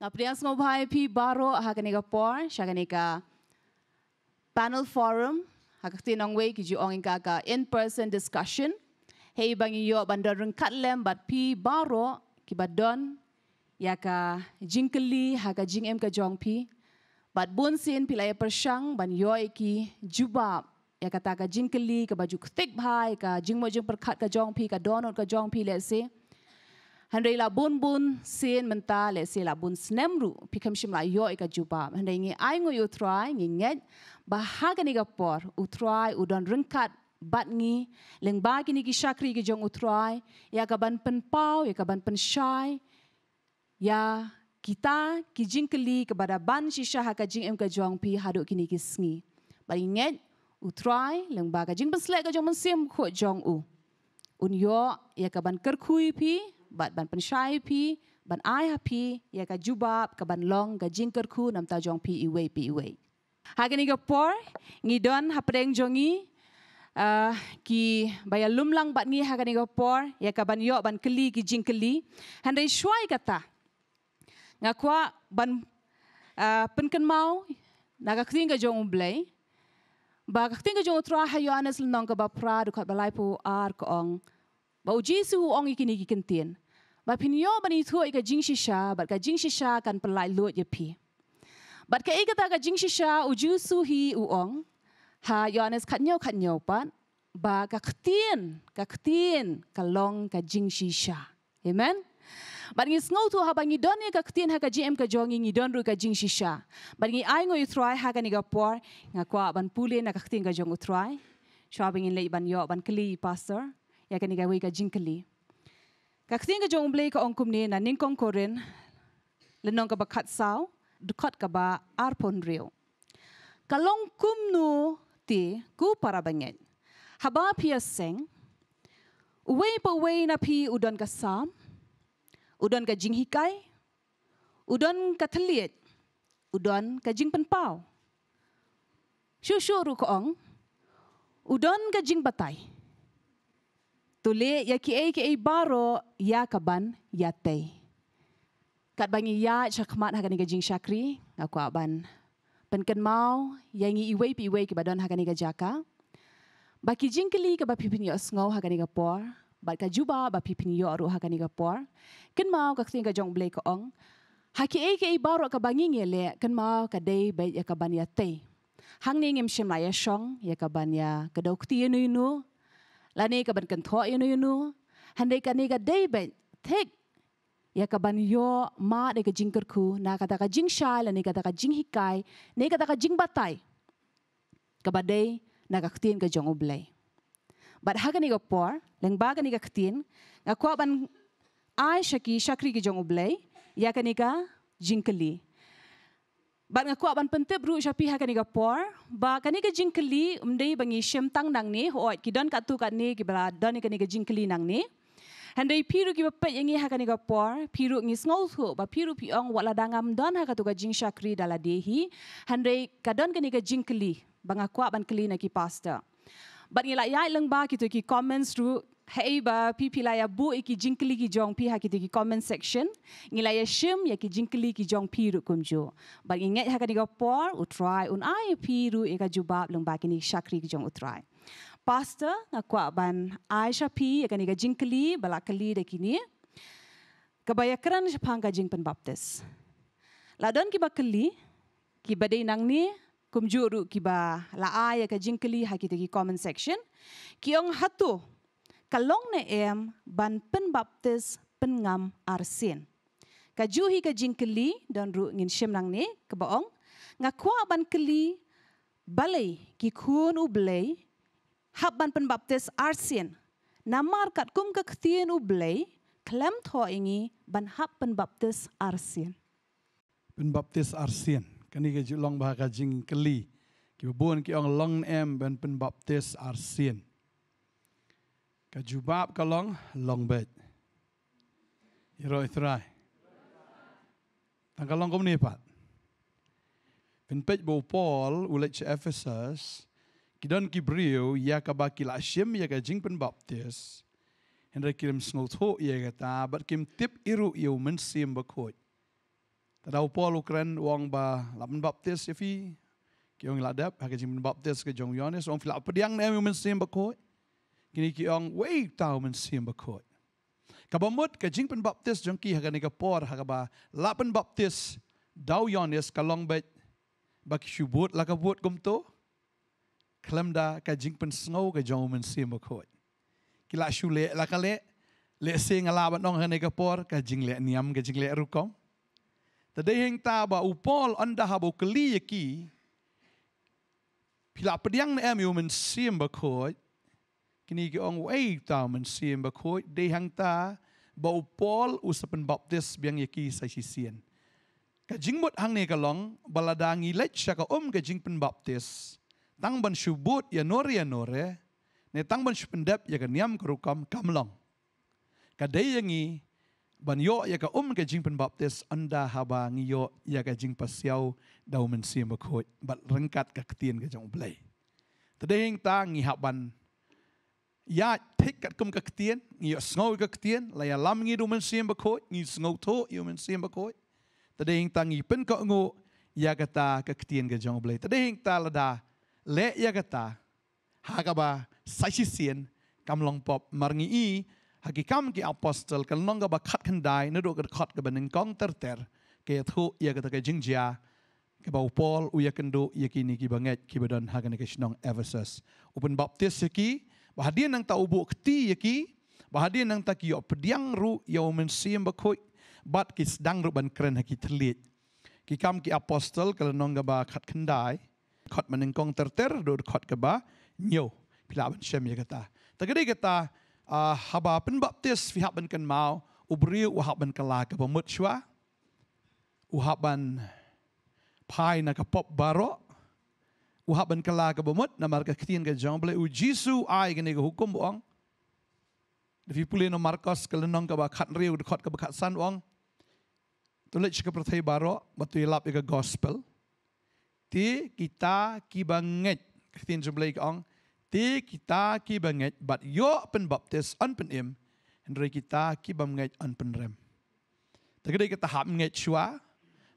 Na priyas mo bhai phi baro hakane ka por shakane ka panel forum hakti nong we ki ju ong ka ka in person discussion hey bang yo bandarun katlem, but lem bat phi baro ki bat don ya ka jingkeli haka jing em ka jong phi bat bun sin pila ye persang ban yo e ki juba ya kata ka jingkeli ka baju thick bhai ka jing mo jing per kat ka jong phi ka donot ka jong phi let's see hendai la bun bun sin mental, le si la bun snemru pikam shim la yo ika juba hendai ngi ai ngo yo try ngi nget bahaga ni gapor u try u don rengkat bat ngi leng ba gi ki shakri jong u ya kaban ban pen pau ya kaban ban pen shy ya kita ki jing keli kepada ban si shah ka jing em ka pi hadok kini ki sngi ba nget u leng ba ka jing beslek ka jong mensim ko jong u un yo ya kaban ban kerkui pi bat ban pensyai pi, ban ai ha pi, ya ka jubab, ka ban long, ka jingkar ku, nam ta jong pi iway pi iwe. Hagi ni por, ngi don hapreng jongi, uh, ki baya lumlang bat ni hagi ni por, ya ka ban yok, ban keli, ki jing keli. Hendai syuai kata, ngakwa ban penken mau, naga kering ka jong ublei, Ba kakting ka jong utra ha Yohanes lindong ka ba pra, dukat balai pu ar ka ong, bau jisu ong i kini kikentin ba pinyo bani thu i ka jing shisha ba ka jing shisha kan pelai lo je pi ba ka i ka jing shisha u jisu hi u ong ha yones khat nyau khat nyau pa ba ka khtien ka khtien ka long ka jing shisha amen ba ngi snow thu ha ba ngi don ka khtien ha ka jm ka jong ngi don ru ka jing shisha ba ngi ai ngo i try ha ka ni ga por nga kwa ban pulen ka khtien ka jong u try shopping in le ban yo ban kli pastor jeg kan ikke have ikke jinkeli. Kan tænke jo om blive om kumne na nin konkurren, le nogle bare kat sau, du kat kaba arpon real. Kalong kumnu ti ku para banget. Haba pia seng, uwe pa uwe na pi udon ka sam, udon ka jinghikai, udon ka teliet, udon ka jingpenpau. Syu-syu ru koong, udon ka jingpatai. Udon ka jingpatai. Tuli ya ki ai ki baro ya kaban ya tei. Kat bangi ya cakmat hakani gajing syakri aku aban. Ken mau ya ngi iwe pi iwe ke badan hakani gajaka. Baki jing keli ke bapi pinyo sngau hakani gapor. Bat ka juba bapi pinyo aru hakani gapor. Ken mau ka ketinga jong blek ong. Haki ai ki ai baro ka bangi ngele ken mau ka dei bai ya kaban ya tei. Hang ni ngem shimla ya shong ya kaban ya kedok tienu ya inu. inu la ni ka ban kan tho inu han dei ka ni ka dei ben thek ya ka ban yo ma de ka jingkar khu na ka ta ka jing sha la ni ka ta ka jing hikai ni ka ta ka jing batai ka ba dei na ka khtin ka jong ublai bat ha ka ni ka por leng ba ka ni ka khtin ka ko ban ai shaki shakri ki jong ublai ya ka ni ka jingkali Bạn ngạc quạ bạn phân tiếp rủi cho phía hạ Gapur Bà kà nì gà jinh kì lì Mà đây bà nghe tăng năng nì Hồ ọt kì đơn kà tu kà nì Kì bà là đơn kà nì gà jinh kì lì năng nì Hẳn đây phí rủi kì bà bạch nghe hạ gà Gapur Phí rủi nghe sngol thu Bà phí rủi phí ông Wà là đàng ngàm đơn hạ tu gà jinh sạc rì Đà là đề hì Hẳn đây kà đơn kà nì gà jinh Bà ngạc quạ bạn kì lì nà kì pastor Bạn nghe lại yai lăng ba kì tui kì comments rủi heiba pipila ya bu iki jinkli ki jong pi hakiti ki comment section ngila ya shim ya ki jinkli ki jong pi ru kum jo ba inget ha kadiga por u try un ai pi ru e ka jubab lung ba kini shakri ki jong u try pastor na kwa ban aisha pi e ka niga jinkli bala kali de kini ka ba yakran sh phanga jing pen baptis la don ki ba kali ki ba dei nang ni kum ru ki ba la ai ya ka jinkli hakiti ki comment section ki ong hatu kalong ne em ban pen baptis pen ngam arsin. Kajuhi ka jing keli dan ru ngin syemrang ni kebaong. Ngakwa ban keli balai ki kun u blai hab ban pen baptis arsin. Namar kat kum ka ketien u blai klem tho ingi ban hab pen baptis arsin. Pen baptis arsin. Kani ka jilong bahaka jing keli. Kibuan ki ong long em ban pen baptis arsin. កាជូបាបកឡងឡងបេតយរអ៊ីស្រាអែលតាំងកឡងគំនីបាត់វិញពេចបូប៉ូលអ៊ូលេចអេហ្វេសុសគីដនគីប្រៀវយ៉ាកាបាគីឡាឈឹមយ៉ាកាជីងពិនបាបទីសហិនរគីរមស្នូលធូយ៉ាកាតាបាត់គីមទិបអ៊ីរូយូមិនសៀមបខូចតារោប៉ូលអ៊ូក្រែនវងបាឡាប់បាបទីសយ្វីគីងឡាដាប់ហាកជីងពិនបាបទីសគីជុងយ៉ានេសអំហ្វ្លាប់ពឌៀងណែមយូមិនសៀមបខូច kini ki ong wei tau men sim ba kot ka ba mot ka jing pen baptis jong ki ha ga ne ga por ha ga ba la pen baptis dau yon yes ka long bet ba ki shu bot la ka bot gom to klem da ka jing pen snow ka jong men sim ba kot ki la shu le la ka le le se nga la ba nong ha ne ga por ka jing le niam ka jing le ru kom Tadi yang tahu bahawa upol anda habu keliyaki, pilih apa yang ni emi umen siem berkhut, kini ki ong wei ta men sim ba koi de hang ta ba upol usapen baptis biang yaki sa si sian ka jingmut hang ne ka long baladangi lech sha ka om ka jingpen baptis tang ban subut ya nor ya nor eh ne tang ban supendap ya kan yam kerukam kamlong ka de yangi ban yo ya ka om ka jingpen baptis anda haba ngi yo ya ka jing pasiau da men sim ba koi bat rengkat ka ketien ka jong blai Tadi ยาทิกกัดกุมกักเตียนงี้สงกักเตียนลายลำงียดูมันเสียมบกโขยเงี้สงทุยมันเสียมบกโขยแต่เดงตังยี่ปนก็งูยากตากักเตียนกันจังเลยแต่เดงตาละดาเละยากตาหากับ่าสาชิเซียนกำลังปอบมารงีอีหากิคำกิอัปสตลกันน้องกับคัดขันไดนึกดูกันคัดกับหนึ่งกองเตอร์เตอร์เกียทุยากตากัจิงจากับอุพอลอุากันดูยากินิกิบังเอ็ดก่บดันฮักกันกัชิชนองเอเวอร์ซัสอุปนบัพติสกี้ Bahadir nang tak ubuk keti ya ki. Bahadir nang tak yuk pediang ru yang mensiam berkut. Bat ki sedang ruban keren haki terlit. Ki kam ki apostel kalau nong gaba kat kendai. Kat menengkong terter dur kat gaba nyo. Pila ban syam ya kata. Tegeri kata uh, haba pen baptis fi hab ken mau. Ubriu uhab ban kelah ke pemut syua. Uhab ban pai nak pop barok uhaban kala ka bomot na marka kthien ga jong ble u jisu ai gani ga hukum bong de vi pulen markas kala nong ka ba khat ri u khat ka ba khat san wong to lech ka prathai baro batu lap ga gospel ti kita ki banget kthien jong ble ong ti kita ki banget but yo pen baptis an pen im and ri kita ki banget an pen rem ta gede ka ta hap nget chua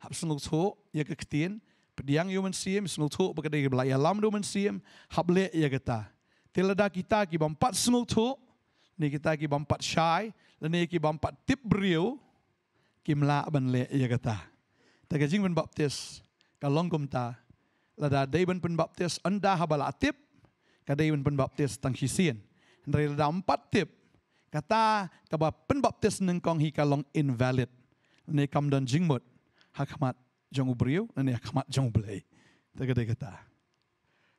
hap sunuk tho ya ka kthien Pediang yang men siem, semutu berkata ia belai alam do men siem, hable ia kata. Tiada kita ki bampat semutu, ni kita ki bampat shy, lani ki bampat tip brio, ki melak ben le ia kata. Tak ajing ben baptis, kalong kum ta, lada day ben pen baptis, anda habala tip, kadai ben pen baptis tang hisien. Hendri lada empat tip, kata kaba pen baptis nengkong hi kalong invalid. Ni kam don jingmut, hakamat jangu beriu nani akamat jangu belai. Tak kata kata.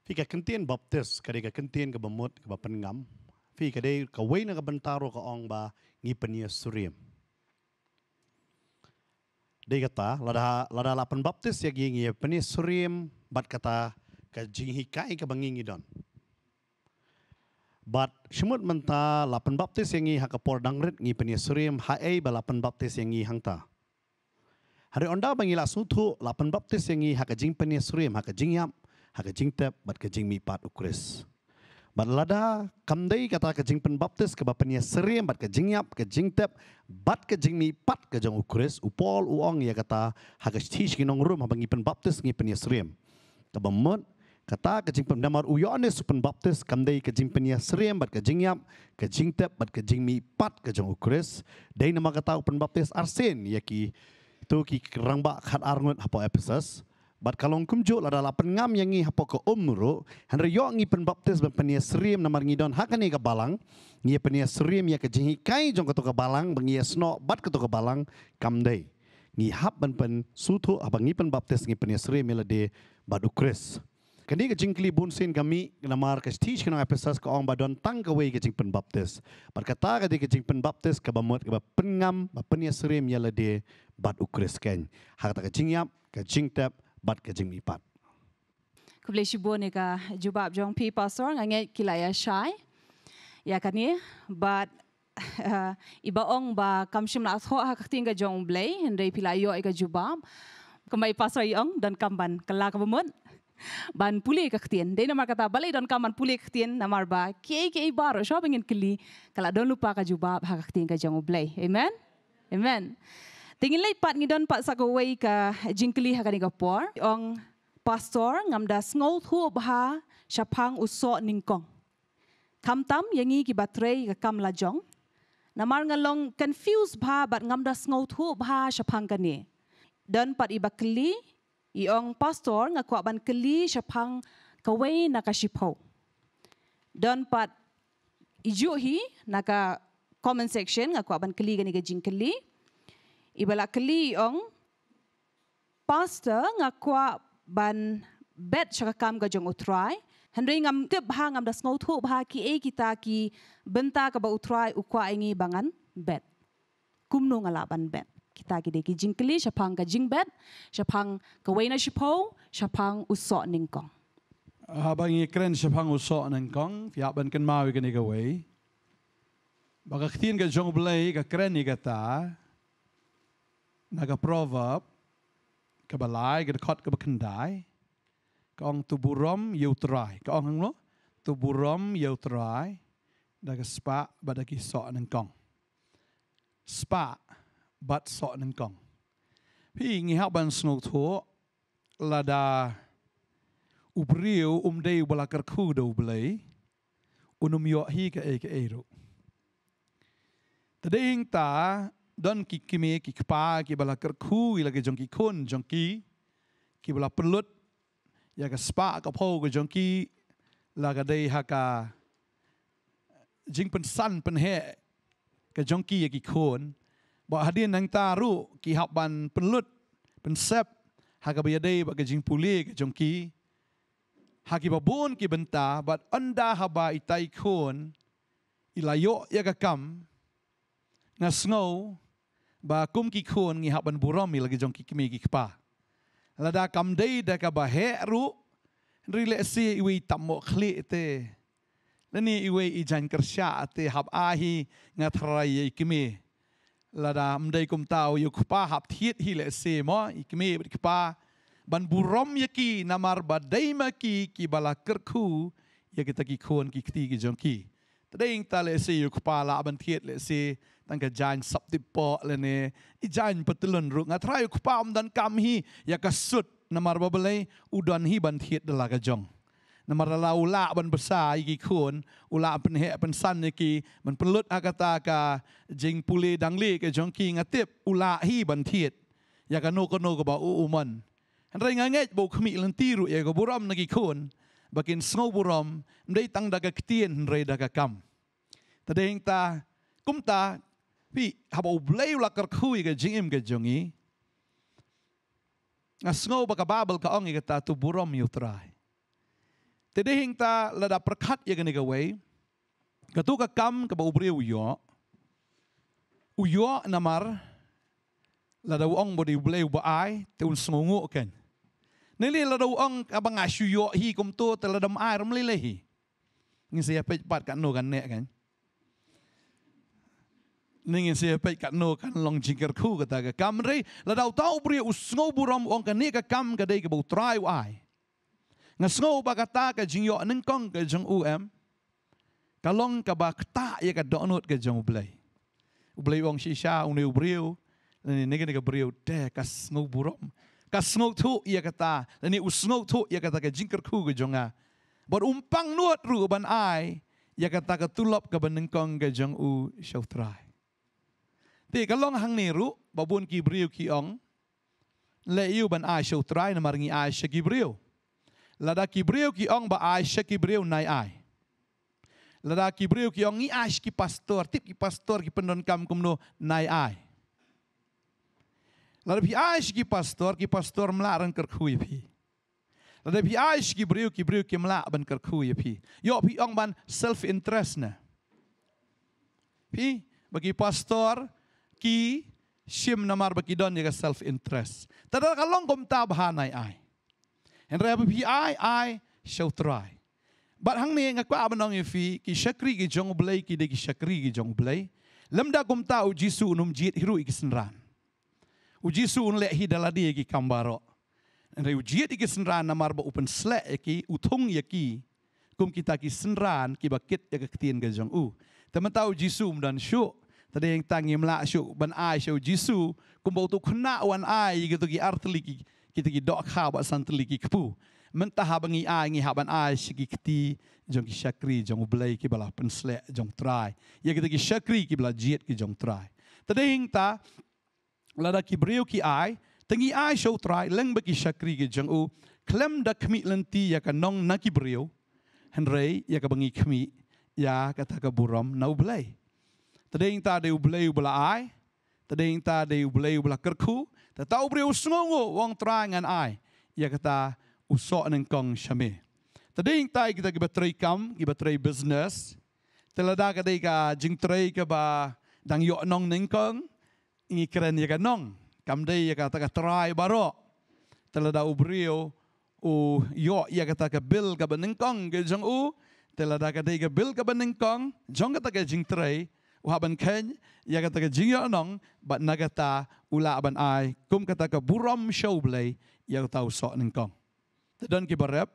Fi ka kentien baptis, ka de ka kentien ka bemut, ka ba pengam. Fi ka de ka wei na ka bentaro ka ong ba ngi penia suriem. De kata, lada lada lapan baptis ya gi ngi penia suriem bat kata ka jing hikai ka bangi ngi don. Bat semut menta lapan baptis yang ngi hak kapor dangret ngi penia suriem ha ei ba lapan baptis yang ngi hangta. ta. Hari onda bangi lasu tu lapan baptis yang i hakajing penye surim hakajing yam hakajing tep bat kajing mipat ukris. Bat lada kamdei kata kajing pen baptis ke bat penye surim bat kajing yap kajing tep bat kajing mipat kajang ukris upol uang ya kata hakajtish kinong rum habangi pen baptis ngi penye surim. Kebemut kata kajing pen damar uyonis pen baptis kamdei kajing penye surim bat kajing yap kajing tep bat kajing mipat kajang ukris. Dei nama kata pen baptis arsin yaki ki tu ki rangbak khat arngut hapo Ephesus. Bat kalong kumjuk la dalam pengam yang ngi hapo ke umru, hendak yok ngi penbaptis ben penia serim namar ngi don hak ni ke balang, ngi penia serim ya ke jengi kai jong ketuk ke balang, bengi sno bat ketuk ke balang kam Ngi hap ben pen sutu abang ngi penbaptis ngi penia serim ya de bat kandi ka jingkli bun sin kami na mar ka stich kana episas ka ong badon tang ka jingpen baptis Bar ka ta ka di jingpen baptis ka bamot ka pengam ba penya serem yala de bat ukres ken ha ka ka jingyap ka jingtap bat ka jingmi pat ku ble shi bone jubab jong pi pasor nga kilaya shai ya kani but iba ong ba kamshim na tho ha ka tinga jong ble hendai pilayo ka jubab kamai pasor yong dan kamban kelak ka ban pulih kaktien. Dia nama kata balai don kaman pulih kaktien nama arba kei kei baru. Siapa pengen keli? Kalau don lupa kajubab hak kaktien kajang ublay. Amen, amen. Tingin lagi pat ngidon pat sakowei ka jingkeli hak ni kapor. Ong pastor ngamda ngol hub ha siapang uso ningkong. Kamtam yang ini kibatrei ke kam lajong. Namar ngalong confused ba bat ngamda ngol hub ha siapang kani. Dan pat iba keli i pastor nga kwa ban keli pang kawai na ka Don pat ijuhi hi na ka comment section nga kwa ban keli gani ka jing keli. ibalak keli i pastor nga kwa ban bet shakakam ga jong utrai. Hendri ngam tip ha ngam das ngau thup ha ki e kita ki benta ka ba utrai ukwa ingi bangan bet. Kumno ngalaban bet kita gi degi jingkli shapang ga jingbet shapang ga weina shipo shapang uso ningkong habang ye kren shapang uso ningkong fi aban ken mawi ga niga wei baga khtin ga jong blai ga kren ni ta na ga proverb ka balai ga kot ga kendai kong tuburom yutrai kong hang lo you try, da ga spa ba da ki so ningkong spa บัดสอนันกองพี่งี้ฮะบันสนุกทัวลาดาอุบริวอุมเดวบลากรคูดูเบลยอุนุมยอฮีกเอกเอรุแต่เด้งตาดอนกิกเมกิกปากิบลากรคูอีลากจงกิคนจงกีกิบลาปลุดยากสปากะพอกัจงกีลากเดฮากาจิงเป็นสั้นเป็นแหกัจงกียากิคน buat hadin nang taru ki penlut pensep hak ba yadai ba ke jingpuli ke jongki hak anda haba itai khun ilayo ya ka kam na snow ba lagi jongki ki mi lada kam dei da ka ba tamok khli te lani iwi ijan kersha te hab ahi ngatrai ki la da mday kum tau yuk pa hap thiet hi le se mo ikme bit pa ban burom yaki namar ba dai ma ki ki bala ker khu ya kita ki khon ki kti ki jong ki tade ing ta le se yuk pa la ban thiet le se tang ka jan sap ti po le ne i jan patulon ru nga thrai yuk pa om dan kam hi ya ka sut namar ba bale udon hi ban thiet la ka jong na marala ula ban besa iki kun ula pen he pen san iki men pelut akata ka jing puli dangli ke jongki ngatip ula hi ban thiet ya ka no ko no ko ba u uman han rai nga ngej bo khmi lentiru ya go buram na ki kun bakin sngo buram ndai tang daga ktien rai daga kam tadeng ta kumta pi haba u blai ula kar khui ke jingim ke jongi Nga sngau baka babel ka ongi kata tu buram yutrai. Te dehing ta lada perkat yang gani gawai. Katu ka kam ka ba ubri uyo. Uyo namar lada uong bodi ble uba ai te un sungungu ken. Nili lada uong abang ba ngasyu yo hi kum tu te lada ma ai ramli lehi. Ngi siya pe pat no kan ne ken. Ningi siya pe ka no kan long jingker ku kata ka kam ri lada utau ubri usngo buram uong ka ni ka kam ka dei ka ba utrai nga snow ba ka ta ka jing yo nang kong ka jong um kalong ka ba ta ya ka donut ka jong blai blai wong shi sha un ne briu ne ne ka briu te ka snow burom ka snow thu ya ka ta ne u snow thu ya ka ta ka jing ker khu ka jonga bor umpang nuot ru ban ai ya ka ta ka tulop ka ban nang kong ka jong u show try ti kalong hang ne ru babun ki briu ki ong le iu ban ai show try na marngi ai sha ki briu la da ki breu ki ong ba ai she ki nai ai la da ki breu ki ong ni ai ki pastor tip ki pastor ki pendon kam kum no nai ai la da pi ai ki pastor ki pastor mla ran ker khui pi la da pi ai ki breu ki breu ki mla ban ker khui pi yo pi ong ban self interest na pi bagi pastor ki shim namar bagi don ye self interest tadal kalong kum tabhanai ai And rabbi I, ai ai shall try. But hang ni ngakwa abanong ifi ki shakri ki jong blay ki de ki shakri ki jong Lamda kum ta u jisu unum jit hiru iki senran. U jisu un le hi daladi ki kambaro. And u jit iki senran namar ba upen sle ki utung yaki kum kita ki senran ki bakit ya jong u. Teman tahu jisu um dan syuk Tadi yang tangi melak syuk ban ai syuk jisu kum bau tu wan ai gitu ki artli ki kita gi dok ha buat santri gi kepu mentah bangi ai ngi haban ai segi keti jong syakri jong blai ki bala pensle jong try ya kita gi syakri ki bala jiet ki jong try tading ta lada ki brio ki ai tengi ai show try leng bagi syakri ki jong u klem da kmi lenti ya ka nong na ki brio Henry ya ka bangi kmi ya kata ka buram na blai tading ta de blai bala ai tading ta de blai bala kerku Tetap ubri usungu wang terang an ai. Ia kata usok neng kong syami. Tadi yang tadi kita kita teri kam, kita teri bisnes. Teladak kata ika jing teri ke dang yok nong neng kong. Ini keren ya kan nong. Kam dia ia kata kata terai baru. Teladah ubri u u yok ia kata ke bil ke ba neng kong ke jang u. Teladah kata ika bil ke ba neng kata ke jing teri. Uhaban kenyi ia kata ke jingyo anong bat nagata ula aban ai kum kata ke buram show blay ia tau so nengkong tedon ki barep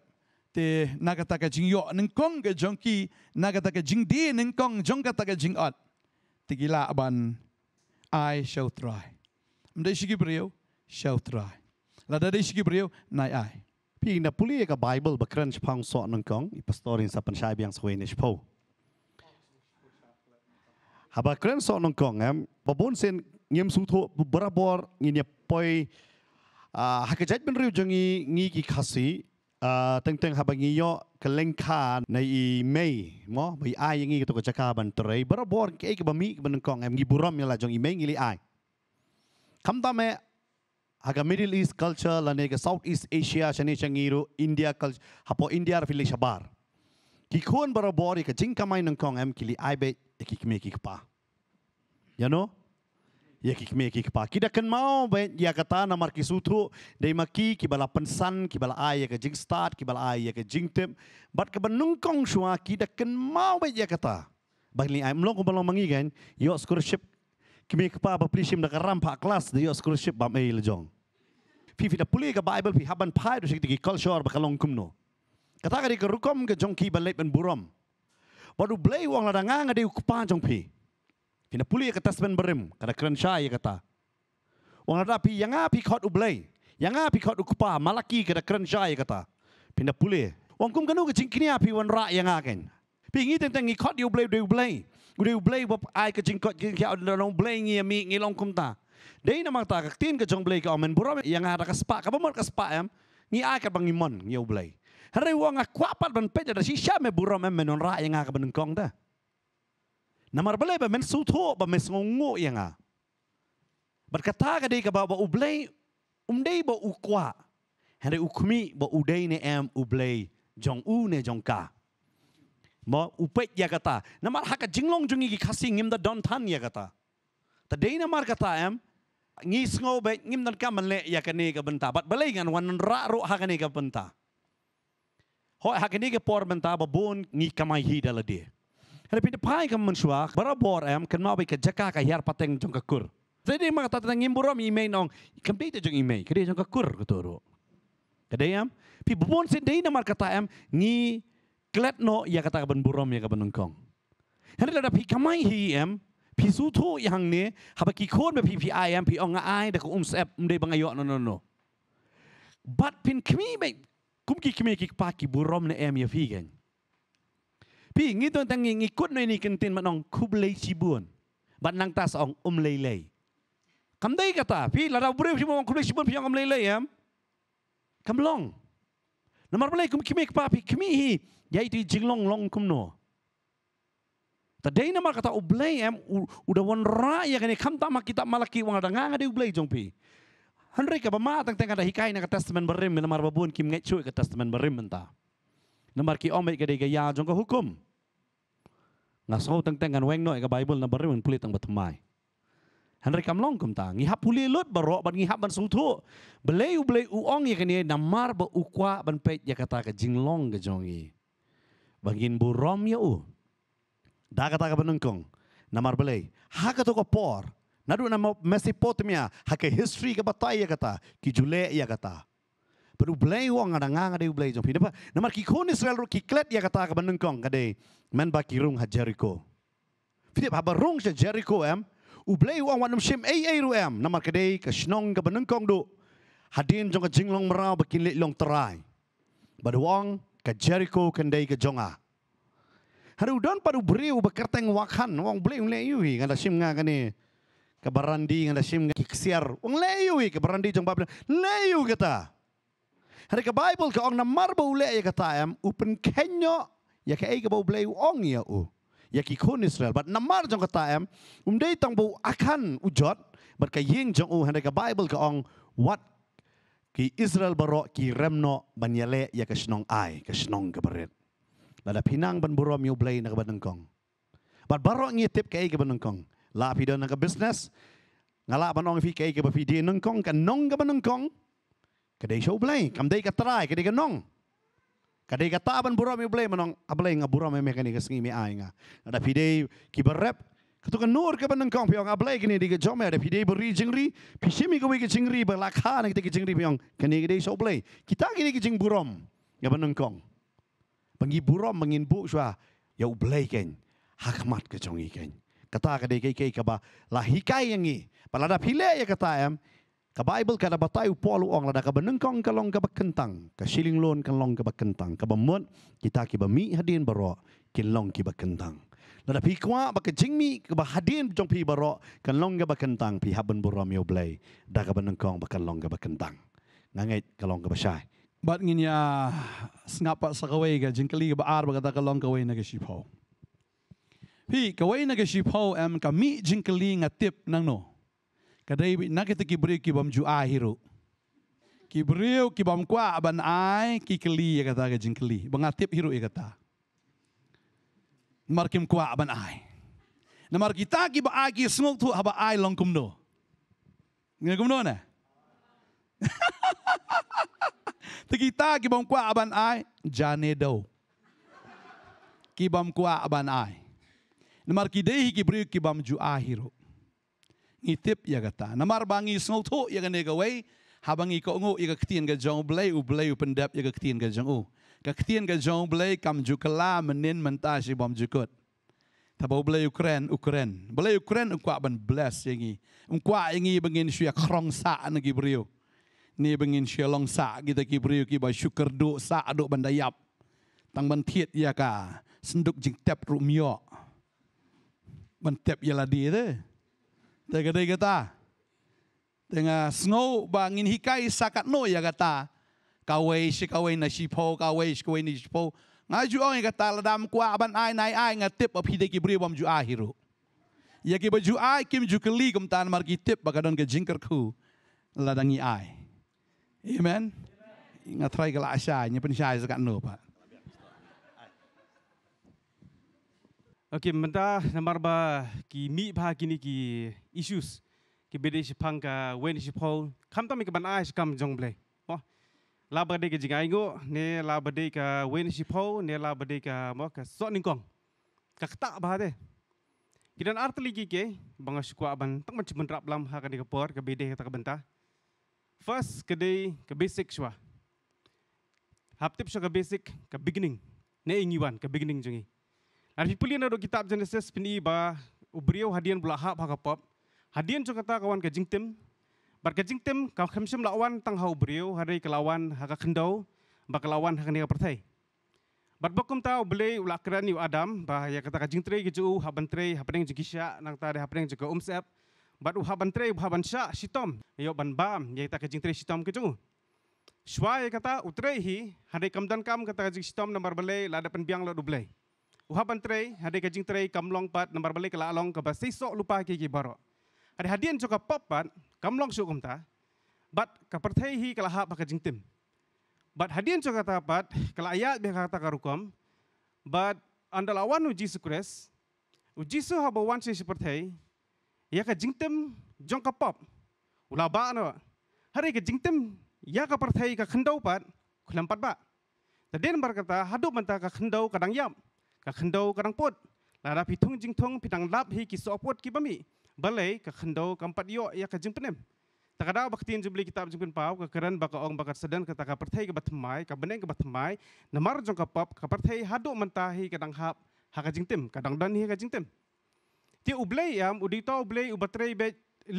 te nagata ke jingyo nengkong ke jongki nagata ke jingdi nengkong jong kata ke jingot tigila aban ai show try mde sigi brio show try la dari sigi brio nai ai pi na puli e ka bible ba crunch pang so nengkong i pastorin sa pan shai biang swenish po Haba kren so nong kong em, babon sen ngem su tho barabor ngine poi a ha ke jet ben ngi ki khasi teng teng haba ngi yo kleng kha nei i mei mo bi ai ngi ke to ka chaka ban trei barabor ke ke bami ben nong kong em ngi buram yala jungi mei ngi li ai kham ta me ha middle east culture la ne ke south east asia chane changi ro india culture hapo india ra filish bar ki khon barabor ke jing kamai nong kong em ki li ai be Jakik e mekik e pa. Ya no? Jakik ya mekik e pa. Kita kan mau ya kata nama marki sutu dari maki ki bala pensan ki bala ai ke jing start ki bala ai ya ke jing tem. Bat ke benungkong shua kita kan mau be ya kata. ni ai mlong ko balong mengi kan yo scholarship ki mekik pa ba prishim rampak kelas class de scholarship ba mail jong. Fi fi da puli ke bible fi haban pai do sik di culture ba kalong kumno. Kata ka di ke rukom ke jong ki balai ben buram. Baru beli wang ladang ang ada ukupan panjang pi. Kena puli ke tasmen berem kada keren syai kata. Wang ladang pi yang api kot ublay. Yang api kot ukupa malaki kada keren syai kata. Pina puli. Wang kum kanu ke cingkini api wan rak yang akan. Pi ngi tentang ngi kot ublay dia ublay. Gudai ublay bap ai ke cingkot ke ada dalam ublay ngi mi ngi long kum ta. Dei nama ta ke tin ke jong ublay ke omen buram yang ada ke spa ke pemot ke spa em. Ngi ai ke bang ngi mon ngi ublay. Hari wang aku apa ban pejat dah sisa me buru me menon ra yang aku benung kong dah. Namar bela ban men sutu ban men sungu yang aku. Berkata ke dia bahawa ublei umdei ba ukwa. Hari ukmi ba udei ne em ublei jong u ne jong ka. Ba upet ya kata. Namar hak jinglong jungi ki kasih ngim da don tan ya kata. Tadi namar kata em ngis ngau ba ngim dan ka men le ya kane ka benta. Bat balai ngan wan ra ro hak kane ka benta. Hoi hak ini ke por menta babun ni kamai hi dala dia. Hari pinde pai kam menswa bara bor am ken mau ke jaka ka hiar pateng jong ka kur. Jadi mak tata tang imburom i mei nong kam pite jong i mei kede jong ka kur ke toro. Kede am pi babun sin dei namar kata am ni klet no ya kata kaban burom ya kaban nongkong. Hari lada pi kamai hi am pi su tu yang ni haba ki kon me pi pi ai am pi ong ai da ko um sep um dei bangayo no no no. But pin kmi mei kum ki kime ki paki burom ne em ye fi gen pi ngi ton tang ngi kut noi ni ken tin ma nong khub lei chi buon bat nang ta song um lei lei kam dai kata pi la ra bre chi mong khub lei chi buon pi ong um lei lei em kam long namar lei kum kime ki papi kime hi ya itu jing long long kum no Tadi nama kata ublay em udah won raya kini kam tak mak kita malaki wang ada nganga di ublay jong pi. Henry ke bama tang tengah dahika ini kat testament berim nomor babun kim ngecu ke testament berim menta. Nomor ki omet ke dega ya jong ke hukum. Ngaso tang tengah kan weng noi ke bible nomor berim pulit tang betemai. Henry kam long kum tang ngihap puli lut baro ban ngihap ban sungtu. Belei u belei u ong ya kini namar ba ukwa ban pet ya kata ke jing long ke jongi. Bangin burom ya u. Da kata ke penengkong namar belei. Hakatu ke por. Hakatu ke por. Nadu nama Mesopotamia, hake history ke batai ya kata, kijule jule ya kata. Perlu belai uang ada ngang ada belai jom. Ini Nama ki kon Israel ru ki klet ya kata ke menengkong kade men ba kirung ha Jericho. Fitip ha barung se Jericho em, u belai uang wanum sim ay ai ru em, nama kade ke snong ke menengkong do. Hadin jong ke jinglong merau bikin lek long terai. Baru uang ke Jericho kendai ke jonga. Haru don paru beriu bekerteng wakhan, wong beli ngelak yuhi, ngada sim ngakani. kene kabarandi ng nasim ng kiksiar. Ang layo eh, kabarandi ng Bible. Layo kita. Hari ka Bible ka, ang namarba uli ay am, upin kenyo, ya ka ay kabaw blay uong ya u. Ya ki Israel. But namar jang katayam, umday tang bu akan ujot, but ka ying jang u, hari ka Bible ka ang what ki Israel baro ki remno banyale ya ka sinong ay, ka sinong kabarit. Lada pinang ban buro miyo blay na kabanang kong. But baro ngitip ka ay kabanang kong la pi do nang business ngala ba nong fi kai ke ba fi di nang kong kan nong ga ba nang kong ke dei show blai kam dei ka try ke dei ka nong ka dei ka ta ban buro mi blai manong a blai nga buro mi mekanik ka singi mi ai nga da fi dei ki ba rap ka tuk nur ke ba nang kong piong a blai ke ni di ga jom ya e. da fi dei bu ri jing ri pi simi ko wi ke jing ri ba la kha na ke dei jing ri piong ke ni ke dei show blai kita ke ni ke jing burom ya ba nang kong pengi burom mengin bu shua ya u blai ken hakmat ke jong i ken kata ka dei kei ka ba la hikai yangi. i pada pile ya kata em ka bible kada batai polu ong la da ka benengkong ka long ka bekentang ka siling lon ka long ka bekentang ka bemut kita ki bemi hadin baro ki long ki bekentang la da pikwa ba ka jingmi ka ba hadin jong pi baro ka long ka bekentang pi haben buro mio blai da ka benengkong ba ka long ka bekentang ngait ka long ka besai bat nginya sngapa sagawai ga jingkeli ba ar ba kata ka long ka wei na ka sipau Hi, kawai naga shipau am kami jingkeli ngatip nang no. Kadai bi naga tu kibri kibam ju ahiru. Kibri kibam kwa aban ai kikeli ya e kata ke jingkeli. Bangatip hiru ya e kata. Markim kwa aban ai. Namar kita kibak agi semuk tu haba ai ha longkum no. Ngagum no na? Tekita kibam kwa aban ai, jane do. Kibam kwa aban ai. Nampak ki dehi ki bruk ki bamju ahiru ni ya kata namar bangi snol tu ya gane ga wei habangi ko ngu ya ketien ga jong blai u blai u pendap ya ketien ga jong u ka ketien ga jong blai kamju kala menin menta si bamju kot tapi boleh ukren. Ukraine. Boleh Ukraine, aku akan bless yang ini. Aku akan ya ingin saya kerongsa lagi beriuk. Ni ingin saya longsa kita lagi beriuk. Kita syukur duk, sak duk benda Tang bantit ya ka. Senduk jik tep rumiok. มันเจ็บยาลดีเด้แต่ก็ได้ก็ตาแต่งาสโนว์บางินฮิกายสักโนยาก็ตากาเวชกาเวนัชิโพกาเวชกาเวนัชิโพงาจูอ้อยก็ตาละดำกว่าบันไอนายไองาเจ็บอภิเดกิบริบอมจูอาฮิรุยากิบจูอาคิมจูเคลีกุมตานมารกิเจ็บบักดอนกจิงเกอร์คูละดังีไออเมนงาทรายกลาชายเนี่ยเป็นชายสักโนปะ Okay, menta nama apa ki mit bah kini ki issues ki beri si pangka when si paul, kam tami ke banai si kam jong play. laba dek jing aigo ne laba dek when si paul, ne laba dek mo ke sok ningkong kak tak bah ha de. Kita nak arti lagi ke bangga suku aban tak macam menerap lam hak ni kepor ke beri kita kebenta. First kedai ke basic shua. Hap tip shua ke basic ke beginning ne ingiwan ke beginning jengi. Dan people yang ada kitab Genesis pindi ba ubriu hadian bulah hab hakapop. Hadian cung kata kawan kejing tim. Bar kejing tim kau kemsim lawan tang hau ubriu hari kelawan haka kendau bar kelawan haka nega pertai. Bar bokum tau beli ulak keran Adam ba ya kata kejing tre gitu haban tre hapening jugisha nang ta de hapening juga umsep. Bar u haban tre u haban sha sitom yo ban bam ya kata kejing tre sitom kejung. Shwa ya kata utrehi hari kamdan kam kata kejing sitom nambar beli ladapan biang lo dublei. Uhap antrei, hadir kajing trei, kamlong pat, nombor balik ke laalong, kebas sisok lupa kiki barok. Ada hadian cuka pop pat, kamlong syuk kumta, bat kapertai hi ke lahap pakai tim. Bat hadian cuka tapat, ke ayat biar kata karukom, bat anda lawan uji sukres, uji su haba wan si sepertai, ya ke jing tim, jong ke pop, ula ba no, hari ke jing tim, ya kapertai ke kendau pat, kelempat ba. Tadi nombor kata, hadup mentah ke kendau kadang yam. กับขันโดกับรังปุดลาดาพิทงจิงทงพิดังรับฮีกิสอปุดกิบะมิบาลัยกับขันโดกับปัดโยยากับจิงเป็นมตะกะดาวบักตีนจุบลีกิตาบจิงเป็นเปล่ากับกระนบักองบักสะดันกับตะกะปัทไทกับบัตไม้กับเบนเองกับบัตไม้นมารจงกับปับกับปัทไทฮัดดุมันตาฮีกับดังฮับฮักจิงเต็มกับดังดันฮีกับจิงเต็มที่อุบลัยยามอุดิโตอุบลัยอุบัตรัยเบ็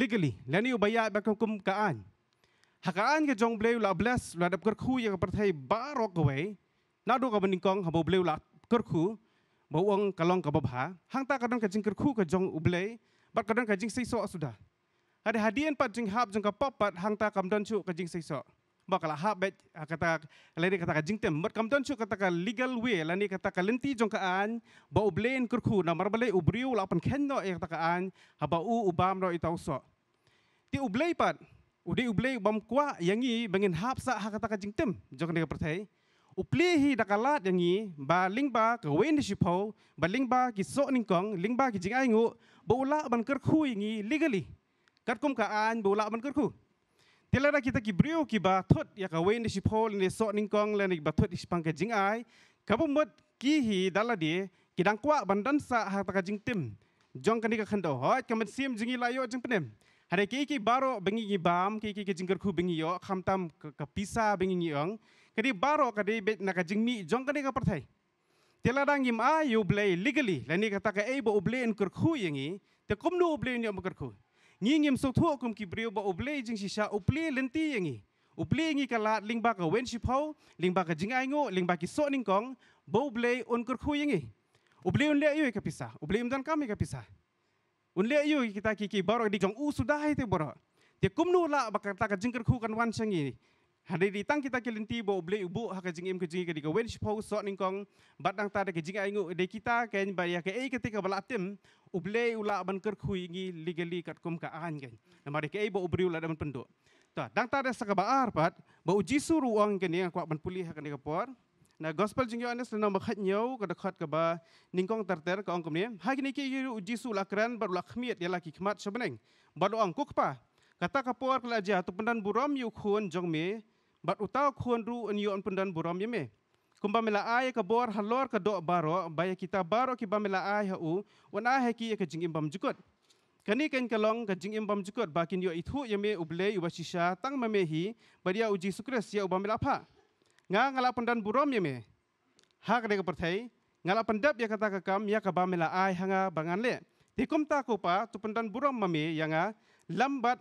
legally แล้วนี่อุบายาบักคุมกับอัน Hakaan ke jong bleu la bless la dap kerku ya ke pertai barok gawe. Nado ka beningkong ha bo bleu la kerku bawang kalong ke babha hang ta kadang kajing kerku ke jong ublei bat kadang kajing seiso sudah hari hadian pat jing hab jong ke papat hang ta kam dan chu kajing seiso ba kala hab bet ah, kata lady kata kajing tem bat kam dan chu kata legal way lani kata kalenti jong ka an ba ublei en kerku na mar balai ubriu la pan ken no e eh, kata ka an ha ba u ubam ro itau so ti ublei pat Udi ublei bam kuah yang ini bengin hapsa hakata kajing tem jangan dia percaya upli dakalat dakala dengi ba lingba ke wen di shipo ba lingba ki so ning lingba ki jing aingu ban kerku khu ingi legally kat kum ka ban kerku. Tiada kita kibrio brio ki ya ka wen di shipo ni so ning kong le ni ba thot is pang ka jing ai ka bu mot ki hi dala di ki dang sa ha ta ka tim jong kan ni ka khan sim jing la jing pnem hare ki ki bengi gi bam ki ki jing ker khu bengi yo kham tam bengi ngi kadi baro kadi bet naka jingmi jong kadi ka parthai teladang im a ah, you play legally lani kata ka ebo eh, uble in kur khu yingi te kumnu uble in yom kur khu nying im sutho kum ki brio ba uble jing si sha uple lenti yingi uple yingi ka lat ling ba ka wen si phau ling ba ka jing ai ngo ling ba ki so ning kong bo uble un kur khu yingi uble un le yu ka pisa uble im dan kam ka pisa un le yu kita ki ki baro di jong u sudah te boro te kumnu la ba kata ka jing kur khu kan wan sangi Hari di tang kita kelenti bo ble ubu hak jing im kujing ke dikawen shipo so ning kong batang ta de kijing aingu de kita ken bari ke ei eh, ketika balatim ubley ula ban ker khui ngi legally kat kum ka an ken na mari ke ei bo ubri ula dan penduk ta dang ta de sakaba arpat bo uji suru ang ken ning kwa ban pulih hak ning kapor na gospel jing yo anes na ma khat nyau ka de khat ka ba ning kong tar ter ka ong kum ni ha ki ni ki uji su la kran bar la khmiat ya la ki khmat shabeneng ba do ang kuk pa kata kapor kelaja tu pendan buram yukhun jong me บัดอุตาวควรรู้อันยอนปุ่นดันบุรอมยังไงคุณบ้าเมลาไอ้กบอร์ฮัลโลร์กับโดบารอใบกิตาบารอคีบ้าเมลาไอ้ฮะอูวันไอ้ฮะกี้กับจิงอิมบัมจุกต์คันนี้กันกะลองกับจิงอิมบัมจุกต์บากินยออิทุยังไงอุบเลยอุบชิชาตั้งมาเมฮีบัดยาอุจิสุครสยาอุบ้าเมลาผ้างางาลาปุ่นดันบุรอมยังไงฮักเด็กกับประเทศงาลาปันดับยากตากกรรมยากับบ้าเมลาไอ้ฮังาบังอันเล่ที่คุณตาคุปะตุปุ่นดันบุรอมมาเมยังไงลำบัด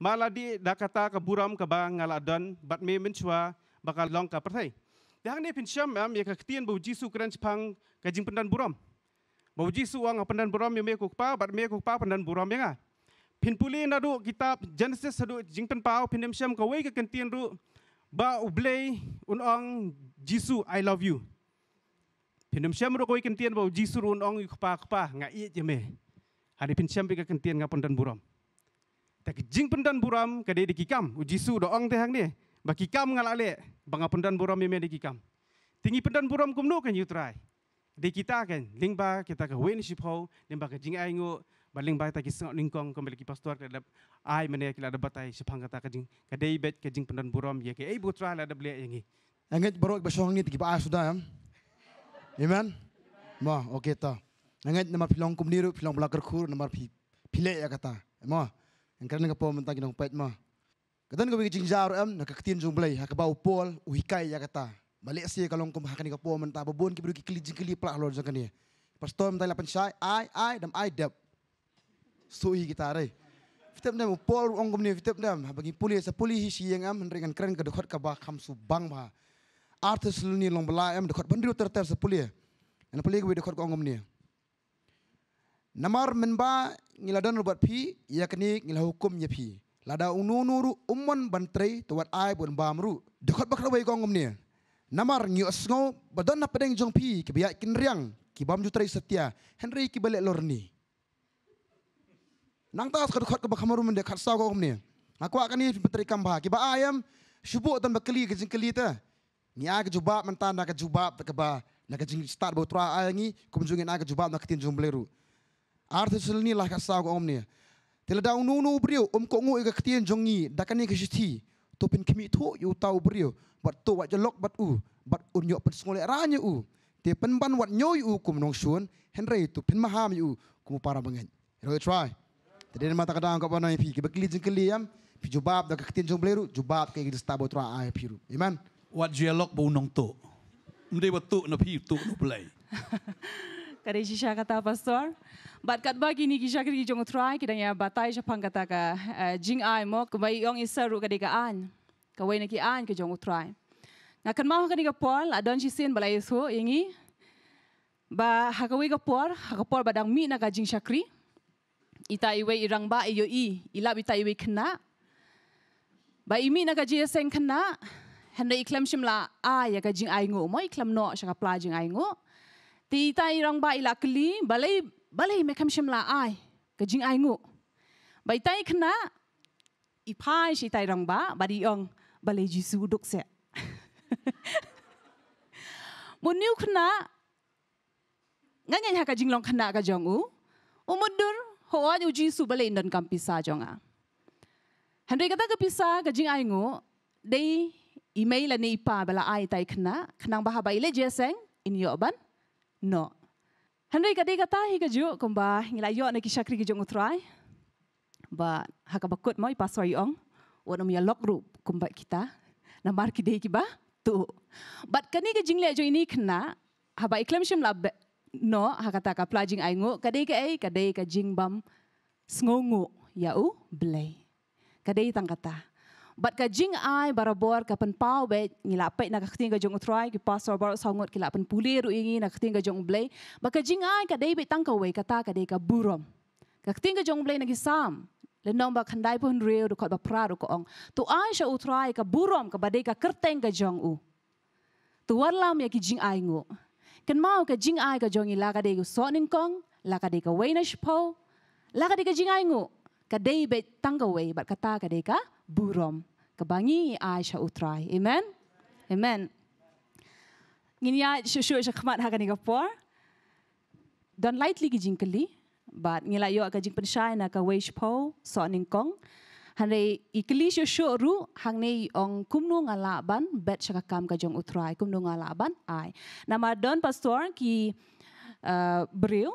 maladi da kata ka buram ka ba ngala don but me menchwa bakal long ka prthai dang ne pincham am ye ka tien bo jisu kranch pang ka jing pandan buram bo jisu wang pandan buram me ku pa but me ku pa pandan buram ya pin puli na du kitab genesis sadu jing pan pao pinem sham ka wei ka kentien ru ba ublei un ong jisu i love you pinem sham ru koi kentien bo jisu un ong ku pa ku pa nga i je me hari pinem sham ka kentien nga pandan buram tak jing pendan buram kadai dikikam uji su doang teh hang ni baki kam ngalale banga pendan buram meme dikikam tinggi pendan buram kumno kan you try di kita kan lingba kita ke win ship ho lingba ke jing aingo baling ba ta kisang lingkong kembali ki pastor ke dab ai mene ki ada batai sepang kata ke jing kadai bet ke jing pendan buram ye ke ei eh, bu try ada beli yang ni angat baro ba song ni tiba sudah am iman? ma okay ta angat nama pilong kumniru pilong belakar khur nama pile ya kata ma ang karna ka pomon tagi ng pait ma. Kadan ka wigi jingjaro am nakakatin jung blay hakaba upol uhikay yakata. Balik siya kalong kum hakani ka pomon ta babon ki bruki kili jingkili pla halor jang kania. Pastor mtai lapan shy ai ai dam ai dep. Suhi kita rey. Fitep nem upol ong kum ni fitep nem bagi puli sa puli hi siyang am hendringan karen ka dokot ka ba kam subang ma. Artis luni long blay am dokot bandiru ter ter sa puli. Ana puli ka wigi dokot ka ong kum ni. Namar menba ngiladan rubat pi yakni ngila hukum nya pi lada ununuru umon bantrei tuat ai bun bamru dekat bakrawai gongom ni namar ngi asngo badan na pedeng jong pi kebiya kinriang kibam jutrai setia henry kibale lorni nang tas kad khot ke bakamru mende khat sa gongom ni aku akan ni petri kambah kiba ayam subuh tan bakli ke jing ta. ni ag jubab mentanda ke jubab ke ba nak jing start botra ai ngi kumjungin ag jubab nak tin jumbleru Arthur selini lah kasa aku om ni. Tela dah unu unu beriu, om kau ngui ke ketian jongi, dakan ni kesiti. Topin kimi tu, yu tau beriu, bat tu wat jelok bat u, bat unyok pen sengolik ranya u. Tia penban wat nyoy u kum nong suan, henre itu pen maham u, kumu para bengen. Hello, try. Tadi ni mata kadang kau pernah pergi, kebeli jeng keliam, pergi jubab, dah ketian jong beliru. jubab kaya kita stabo tua ayah piru. Iman. Wat jelok bau nong tu, mende wat tu nopi tu nopi kada jisha kata pastor but kat bagi ni jisha kiri jong try kita ya batai japan kata ka eh, jing ai mo ko bai yong isaru kada ka an ka wai ki an ke jong try nga kan mau Paul, ka pol adon jisin balai so ingi ba hakawi ka por ha Paul badang mi na ka jing shakri ita iwe irang ba iyo i ila bita iwe kena ba imi na ka jiseng kena hendai iklam simla a ya ka jing ai ngo mo iklam no shaka plajing ai ngo ตีตายรังบ่ายละกลีบาลีบาลีไม่คำชิมลาไอก็จิงไองูใบไตขณะอีพายชีตายรังบ้าบารีองบาลีจิซูดุกเสะมุนิวขณะงั้นยังหากจิงลองขณะกับจงอูอุมุดูร์หัวยูจิซูบาลีนันกัมพิซาจงอ่ะฮันดูยกตากับพิซากับจิงไองูได้อีเมลและนี่ปาเบลาไอไตขณะขณะบ้าบ่ายเลเจสเซงอินยอบัน no. Hendai kadai kata hingga juk kumba ngilai yo nak kisah kri juk ngutrai. Ba haka bakut moi paswa yong. Wa nomi lock group kumba kita. Na mar deh kiba tu. Bat kani ke jingle jo ini kena haba iklim sih lab no haka ta ka plajing aingu kadai ke ai kadai ka jingbam ngongu ya u blay. Kadai tang but ka jing ai barabor ka pan pau be ni na ka khting ka jong utroi ki pastor bar songot ki la pan puli ru ingi na khting ka jong blay ba ka jing ai ka dei be tang ka wei ka ta ka dei burom ka jong blay na gi sam le nom ba khandai pun re ru ko ba pra ru ko ong tu ai sha utroi ka burom ka ba ka kerteng ka jong u tu war lam ya ki jing ai ngo ken mau ka jing ai ka jong i la ka so ning kong la ka dei ka wei na shpo la ka ka jing ai ngu. ka dei be tang bat kata ba ka ta ka ka burom Cabangi e Aisha Utrai. Amen? Amen. Nginya shushu isha khmat haga niga Don lightly gijinkali. But ngila yo aga jing penshai na ka weish po so ning kong. Hanre ikli shushu ru hangne ong kumnu ngala ban bet shaka kam ka jong utrai kumnu ngala ban ai. Nama don pastor ki uh, bril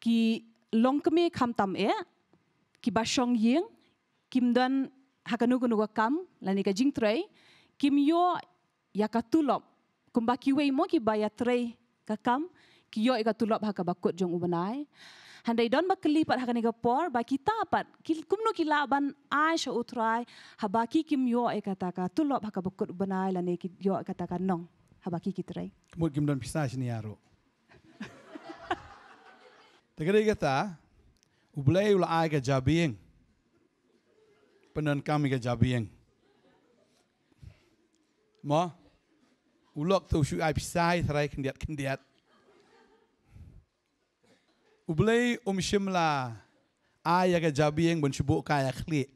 ki longkemi kam tam e ki basong ying kim don hakanugu nugu kam la ni kajing trei kim yo ya katulop kum baki wei mo ki baya trei ka kam ki yo ka tulop haka bakut jong banai, handai don ba kelipat haka niga por ba kita pat kil kum nu ki laban ai sha utrai habaki kim yo e kata ka tulop haka bakut banai la ni ki yo e kata ka nong habaki ki trei mo kim don pisa sini aro tegere kata ublai ul ai ka jabing Penan kami ke jabieng. Kan? Ma, ulok tu shu ai pisai terai kendiat kendiat. Ublei um shimla ayah ke jabieng bun shubuk kaya kli.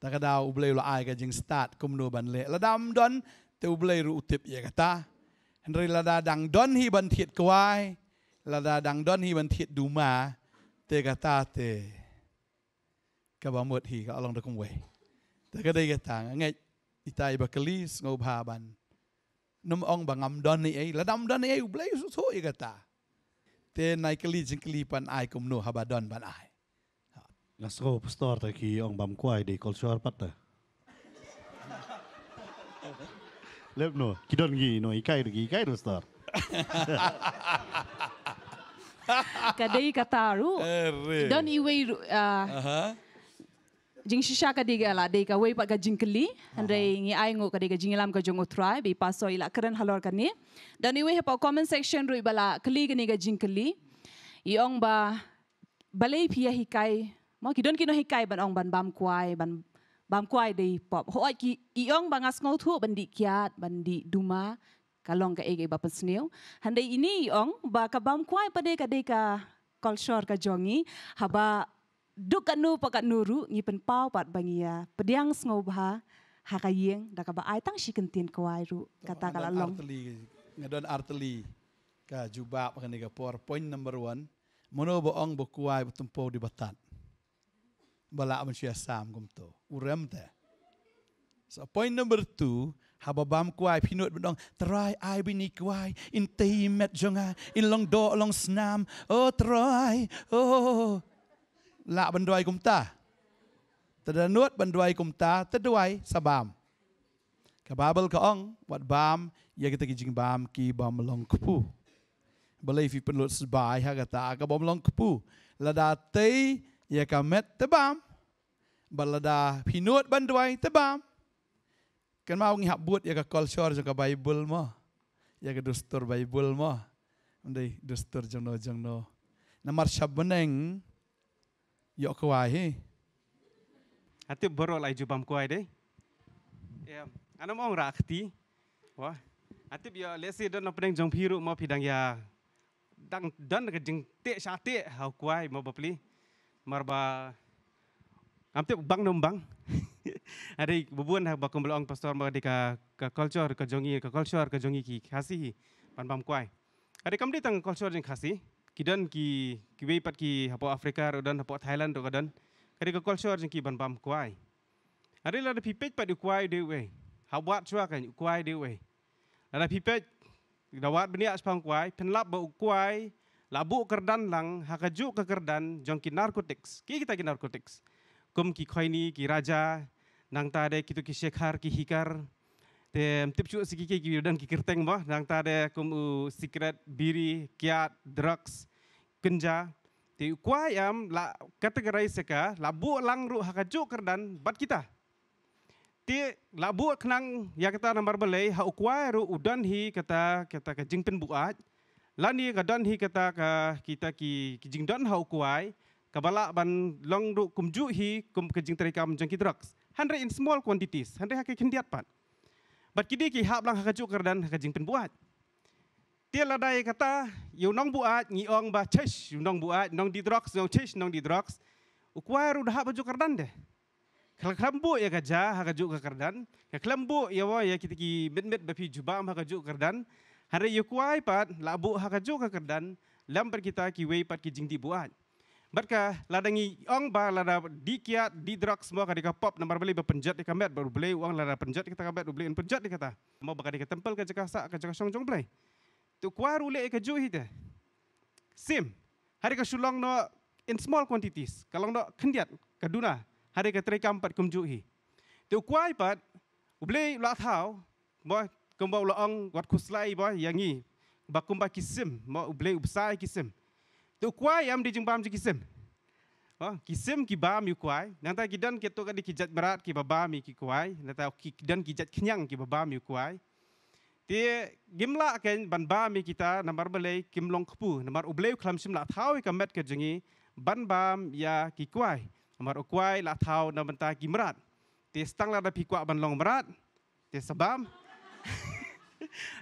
Tak kada ublei lo ayah ke jing start kumno ban le. Ladam um don te ublei ru utip ya kata. Hendri lada dang don hi ban thiet kawai. Lada dang don hi ban thiet duma. Te kata te ka ba mot hi ka along da kong we ta ka dai ga tang nge itai ba kelis ngau ba ban num ong ba ngam don ni ai la dam don ni ai u blai su so i ga ta te nai kelis jing kelipan ai kum no ha ba don ban ai la ha. so pastor ta ki ong bam kwai dei kol suar pat ta lep no ki don gi no i kai gi kai no star kadai kataru don i we uh, uh -huh jing shisha ka diga la de ka wepa ka jing kli han rei ngi ai ngo ka diga jing lam ka jong utrai bi paso ila karen halor ka ni dan iwe hepa comment section rui bala kli ka ni ka jing kli yong ba balei pia hikai mo ki don ki no hikai ban ong ban bam kwai ban bam kwai dei pop ho ki iong ba ngas ngau thu ban di kiat ban di duma kalong ka ege ba pasniu handai ini iong ba ka bam kwai pa dei ka dei ka culture ka jongi haba duk kanu pakat nuru ngipen pau pat bangia ya. pediang sngobha hakayeng daka ba ai tang sikin tin kwai ru oh, kata kala long artli ngadon artli ka juba pakani ka power point number 1 mono bo ong bo kuai tumpo di batat bala am sia sam gum to urem ta so point number 2 Hababam kuai pinut bedong try ai bini kuai intimate jonga in long do long snam oh try oh, oh, oh la bandoi kumta tadanut bandoi kumta tadwai sabam ka babel ka ong wat bam ya kita kijing bam ki bam long kupu belai fi penlut sebai ha kata ka bam long kupu la date ya ka met tebam balada pinut bandoi tebam kan mau ngihap buat ya ka culture jaka bible mo ya ka dustur bible mo ndai dustur jengno jengno namar syabeneng yo ko ai he ate boro lai jubam ko ai dei ya anam ong rakti wa ate bi le se don apne jong phiru ma phidang ya dang dan ke jing te sha te ha ko ai mo bapli marba ate bang nom bang ari bubun ha ba kumbul ong pastor ma dika ka culture ka jongi ka culture ka jongi ki khasi pan bam ko ai ari kam ditang culture jing khasi kidan ki ki wei pat ki hapo afrika ro dan hapo thailand ro dan kare ko culture jing ki ban bam kwai are la de pipet pat de kwai de wei ha wat chua kan kwai de wei la pipet da wat bni as pang kwai pen lap ba kwai labu kerdan lang ha ka ju ka kerdan jong ki narcotics ki kita ki narcotics kum ki khoi ni ki raja nang ta de kitu ki shekhar ki hikar te tip chu sikik ki dan ki kerteng ba dang ta de kum secret biri kiat drugs kenja te kuayam la kategori seka la bu lang ru haka kerdan bat kita ti la bu kenang ya kata nambar belai ha kuay ru udan hi kata kata ke jingpen buat lani ka dan hi kata ka kita ki kijing dan ha kuay kabala ban long ru kum ju hi kum kejing terikam jangki drugs hundred in small quantities hundred hakik kendiat pat bat kidi ki hab lang hakajuk kerdan hakajing pen buat tiel ladai kata yu nong buat ngi ong ba chesh yu nong buat nong di drugs nong chesh nong di drugs ukwaru dah baju kerdan de kalau kelambu ya kerja, haga juk kerdan. Kalau kelambu ya wah ya kita ki bet bet bapi jubah haga juk kerdan. Hari yukuai pat labu haga juk ke kerdan. Lambat kita ki way pat ki jingdi buat. Berka ladangi ong ba lada dikia di drug semua kadika pop nama beli berpenjat di kamet baru beli uang lada penjat kita kamera beli penjat di kata. Mau bakal tempel ke jaka sa ke jaka song jong play. Tu kuar ule ke ju hite. Sim. Hari ke sulong no in small quantities. Kalong no kendiat kaduna, Hari ke tiga empat kumju hi. Tu kuai pat beli lat hau bo kembau lo wat kuslai bo yangi. Bakumba kisim, mau beli ubsai kisim tu kuai am dijumpam ji kisim oh kisim ki ba mi kuai nanta ki dan ki toka di ki jat marat ki baba mi ki kuai nanta ki dan ki jat khnyang ki baba mi kuai ti gimla ken ban ba mi kita nambar belai kimlong khpu nambar ublew khlam sim la ka met ke jingi ban ba ya ki kuai nambar kuai la thaw na banta ki marat ti stang la da pi kuai ban long marat ti sabam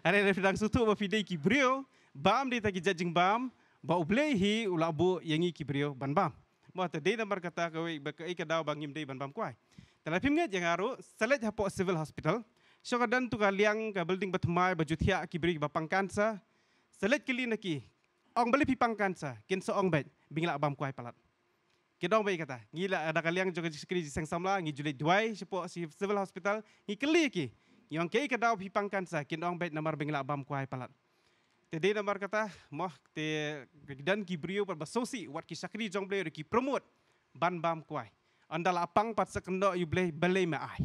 ane refdang sutu ba fidei ki kibrio bam di ta ki bam Bau ublei hi ula bu yengi kibrio banbam Mau te dei number kata ka wei ba ka ik daw bangim dei banbam kwai tela phim jangan jenga Selepas select civil hospital shoga dan tu ka liang ka building batmai ba juthia kibri ba pangkan sa select kili naki ong bali pi pangkan sa kin so ong bet bingla bam kwai palat kedong bai kata ni lah ada kaliang joga sikri ji sang samla ngi julai duai sepo civil hospital ni keli ki yang kei kedau pi pangkan sa kin ong bet namar bingla bam kwai palat Tadi nombor kata, moh te dan kibrio pada sosi wat kisakri jong boleh riki promote ban bam kuai. Anda lapang lah pat sekendo you boleh beli ma ai.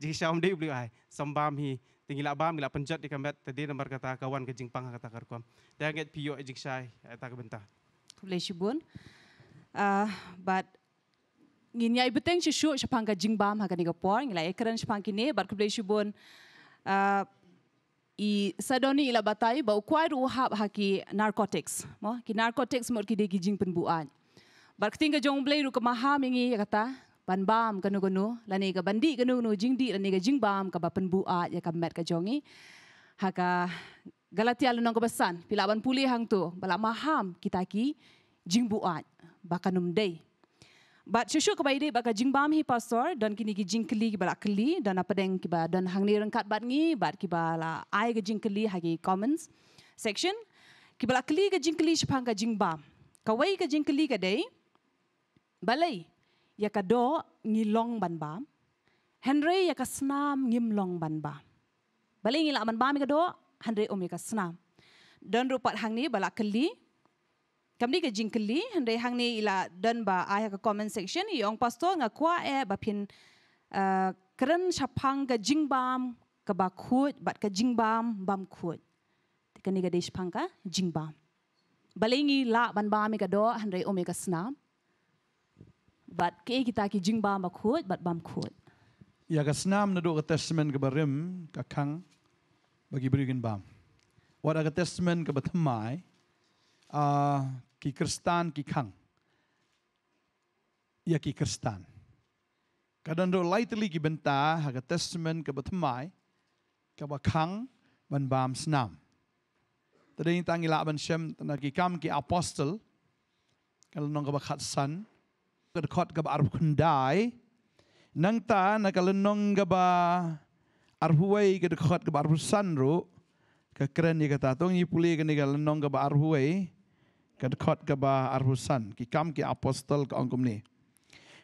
Jadi syam dia beli ai. Sembam hi tinggi lak bam lak penjat di kambat tadi nombor kata kawan kejeng pang kata karkom. Dia get pio ejik eh, saya, eh, tak ke bentah. Boleh ah, but ngin yai beteng syu syu syapang kejing bam hakani ke por ngilai ekran syapang kini but boleh sibun. Ah, i sadoni ila batai bau kuai hab haki narcotics mo ki narcotics mo ki degi jing penbuat. bar ketinga jong blai ru kemaha mingi kata ban bam kanu kanu lani ga bandi kanu kanu jing di lani ga jing bam ka ba penbua ya ka met ka jongi haka galatia lu nang besan pila ban puli hang tu bala maham kita ki jing buat bakanum day But susu kebaik dia bakal jingbam hi pastor dan kini ki jingkeli ki bala keli dan apa deng ki dan hang ni rengkat bat ni bat ki bala ai ke jingkeli hagi comments section ki bala keli ke jingkeli sepang ke jingbam. Kawai ke jingkeli ke day balai ya ka do ngi long ban ba. Henry ya ka senam ngim long ban ba. Balai ngi la ban ba mi ka do Henry om ya ka senam. Dan rupat hang ni bala keli kamdi ke jingkli hendai hang ni ila dan ba ai ka comment section yong pasto nga kwa e ba pin uh, kren shapang ka jingbam ka ba khut bat ka jingbam bam khut tika ni ga de shapang ka jingbam balengi la ban ba me ka do hendai o me ka sna bat ke kita ki jingbam ba khut bat bam khut ya ka snam na do testament ka barim ka kang bagi berikan bam what a testament ka batmai ba Ah, kikristan, kikang. Ya kikristan. Kadang do lightly ki benta haga testament ke betemai ke ba kang ban bam snam. Tadi ni tangi lah ban shem tanda ki kam apostel kalau nong ke khat san ke khat kaba ba kundai nang ta na kalau nong ke ba arf wei ke khat ke ba arf san ru ke keren ni kata tong ni puli ke kalau nong ke ba arf kadkhot ka ba arhusan ki kam ki apostol ka angkum ni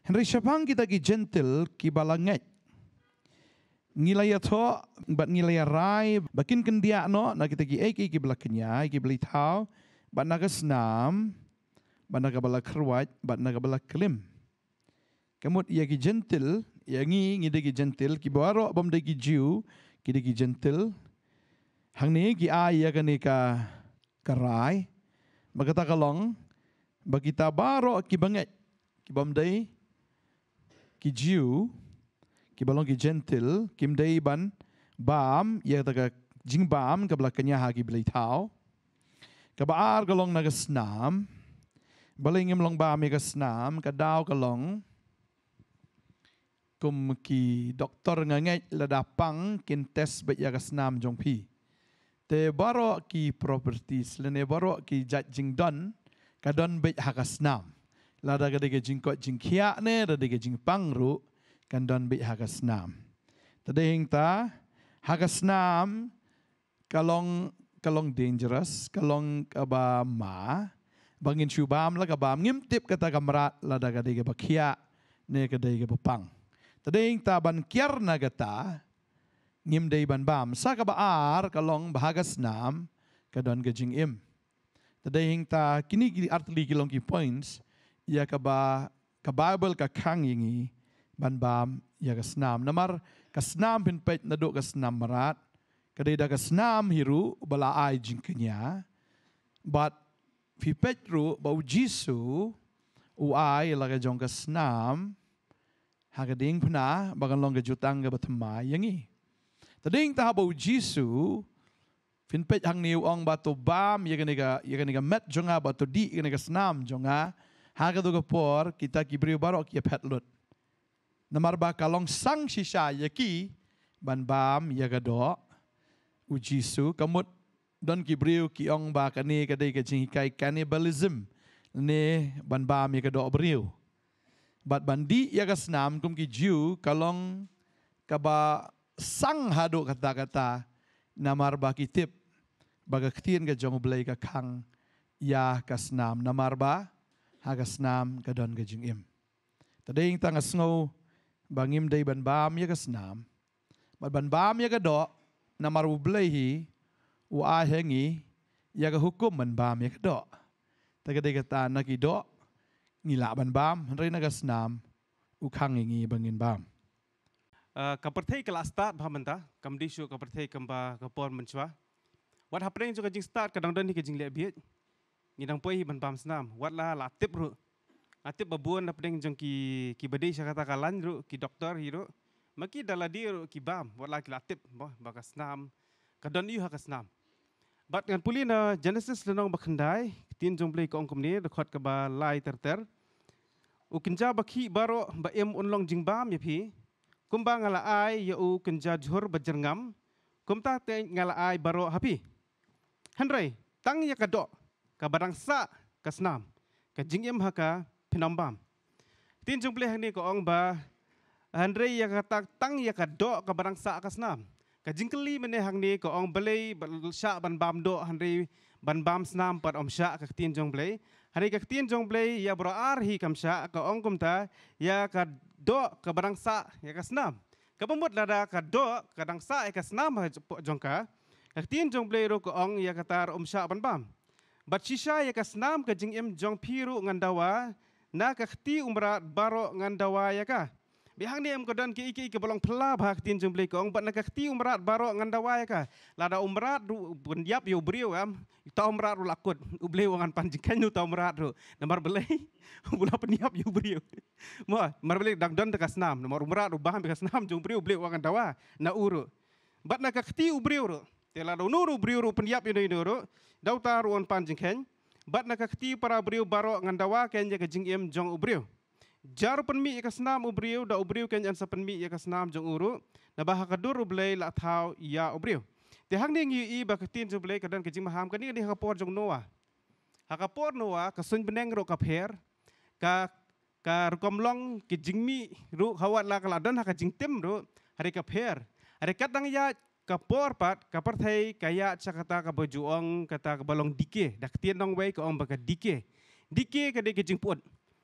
henry shapang kita ki gentle ki balanget ngilaya tho bat ngilaya rai bakin kendia no na kita ki eki ki belakenya ki beli tau bat naga senam bat naga bala kerwat bat naga bala klim kemut ia ki gentle yang ni ngide ki gentle ki baro bom de ki jiu ki de ki gentle hang ni ki ai ya ka ni ka kerai berkata kalong berkita barok ki banget ki bamdai ki jiu ki balong ki gentil kim dai ban bam ya kata jing bam ka belakangnya hagi beli tau ka baar galong na gesnam balai ngem long bam ka snam ka dau galong kum ki doktor ngai ladapang kin test be ya gesnam jong pi te barok ki properties le ne barok ki judging don kadon bet hakasnam la da gede jingkot jingkia ne da ge jing pangru kadon bet hakasnam tade hing ta hakasnam kalong kalong dangerous kalong aba ma bangin shubam la kabam ngim tip kata kamrat la da gede ge bakia ne gede ge pang tade hing ta ban kiar na gata ta ngim day ban bam sa ka ba ar ka long nam ka don ga jing im the day hing ta kini gi artli gi long ki points ya ka ba ka bible ka khang yingi ban bam ya ga snam namar ka snam pin pet na do ka snam marat ka dai da ka snam hiru bala ai jing kenya but fi petru ba u jisu u ai la ga jong ka snam Hagading pna bagan long ga jutang ga batma yangi. Tading ta bo Jisu fin pet hang ni ong batu bam ye kena ye kena met jonga batu di ye kena snam jonga ha ke do por kita ki bri barok ye pet lut. Namar ba kalong sang sisa ye ki ban bam ye ga do u Jisu kamut don ki bri ki ong ba kani ke dei ke jing kai cannibalism ne ban bam ye ga do bri Bat bandi ya kesnam kum ki jiu kalong kaba sang haduk kata-kata namar ba kitip baga ketien ke jong belai ke kang ya kasnam namar ba hagasnam ke don ke jing im tadi ing tangga asngo bangim dai ban bam ya kasnam mat ban bam ya ke do namar u belai hi u a hengi ya ke hukum ban bam ya ke do tadi dai kata nak i do ngila ban bam hari nak kasnam u kang ingi bangin bam Uh, kapertai kalau start bah menta kam disu kapertai kamba kapor mencua what yang juga jing start kadang dan ke jing le biet ni dang poi ban pam senam what lah latip ru Latip babuan na pening jong ki ki bade sa kata kalan ru ki doktor hiru maki dala di ru ki bam what la latip ba bakas senam kadon yu hakas senam bat dengan puli na genesis lenong bakhandai tin jong play kong kom ni rekod ka ba ukinja bakhi baro ba em onlong jing bam ye kumba ngalaai yau kenja jhor bajengam kumta te ngalaai baro hapi hendrei tang ya kadok ka barang sa ka snam ka jingyam haka pinambam tin jumple hangni ko ong ba andre ya kata tang ya kado ka barang sa ka snam ka jingkeli mene hangni ko ong bale sha ban bam do andre ban bam snam pat om sha ka tinjung jumple hari ka tinjung jumple ya bro ar hi kam sha ka ong kumta ya ka do ke barang sa ya ke senam. Ke pembuat lada ke dok ke barang sa ya ke senam jongka. Ke tin jong beli ro ke ong ya kata om sya ban bam. Bat sisa ya ke senam ke jing im jong piru ngandawa, dawa na ke umrat baro ngandawa ya kah. Bihang ni emko dan kiki ke belong pela bahak tin jumpli ko. Ong bana kakti umrat baro ngan dawai ka. Lada umrat du bendiap yu brio am. Ta umrat lu lakut. Ubli wangan panjikan yu ta umrat lu. Namar beli. Bula peniap yu brio. Mua. Namar beli dang don teka senam. Namar umrat ru baham teka senam. Jumpli ubli wangan dawa. Na uru. Bana kakti ubrio ru. Tela do nuru brio ru peniap yu nuru ru. Dau ta ru wangan Bat nak kakti para brio baro ngandawa dawa kenya im jong ubrio. Jar penmi ia kesenam ubriu da ubriu ken jansa penmi ia kesenam jong uru na bah kadur ublei la thau ya ubriu. Te hang ning yi ba ketin jong ublei kadan kejing maham kan ni ka por jong noa. Haka por noa ka beneng ro kapher ka ka rukom long kejing mi ru hawat la kala dan haka jing tim hari kapher Hari katang ya ka por pat ka per thai ka cakata ka kata ka dike dak tien dong wei ka om ba dike. Dike ka de kejing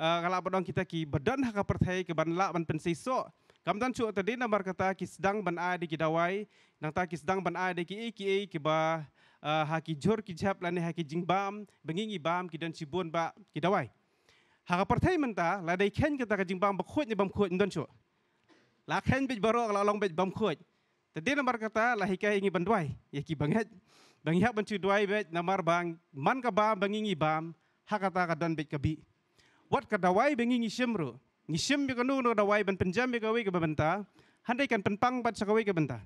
Eh, kalau berdoa kita ki berdan hak percaya ke bandla ban pensiso. Kam tan cu tadi nambar kata ki sedang ban ada ki dawai, nang ta ki sedang ban ada ki ki ki ba eh, haki jor ki jap lane haki jing bam, bengingi bam ki dan cibun ba ki dawai. Hak percaya menta la dai ken kita ka jing ba khut ni bam khut ndan cu. La ken be baro la long be bam khut. Tadi nambar kata la hika ingi ban dawai, ya ki banget. Bang hak ban cu dawai be nambar bang man ka bam bengingi bam, hak kata ka dan be kabi. ka wat ka dawai bengi ngi semru ngi sem bi kanu no dawai ben penjam bi kawai ke benta handai kan penpang bat sa kawai ke benta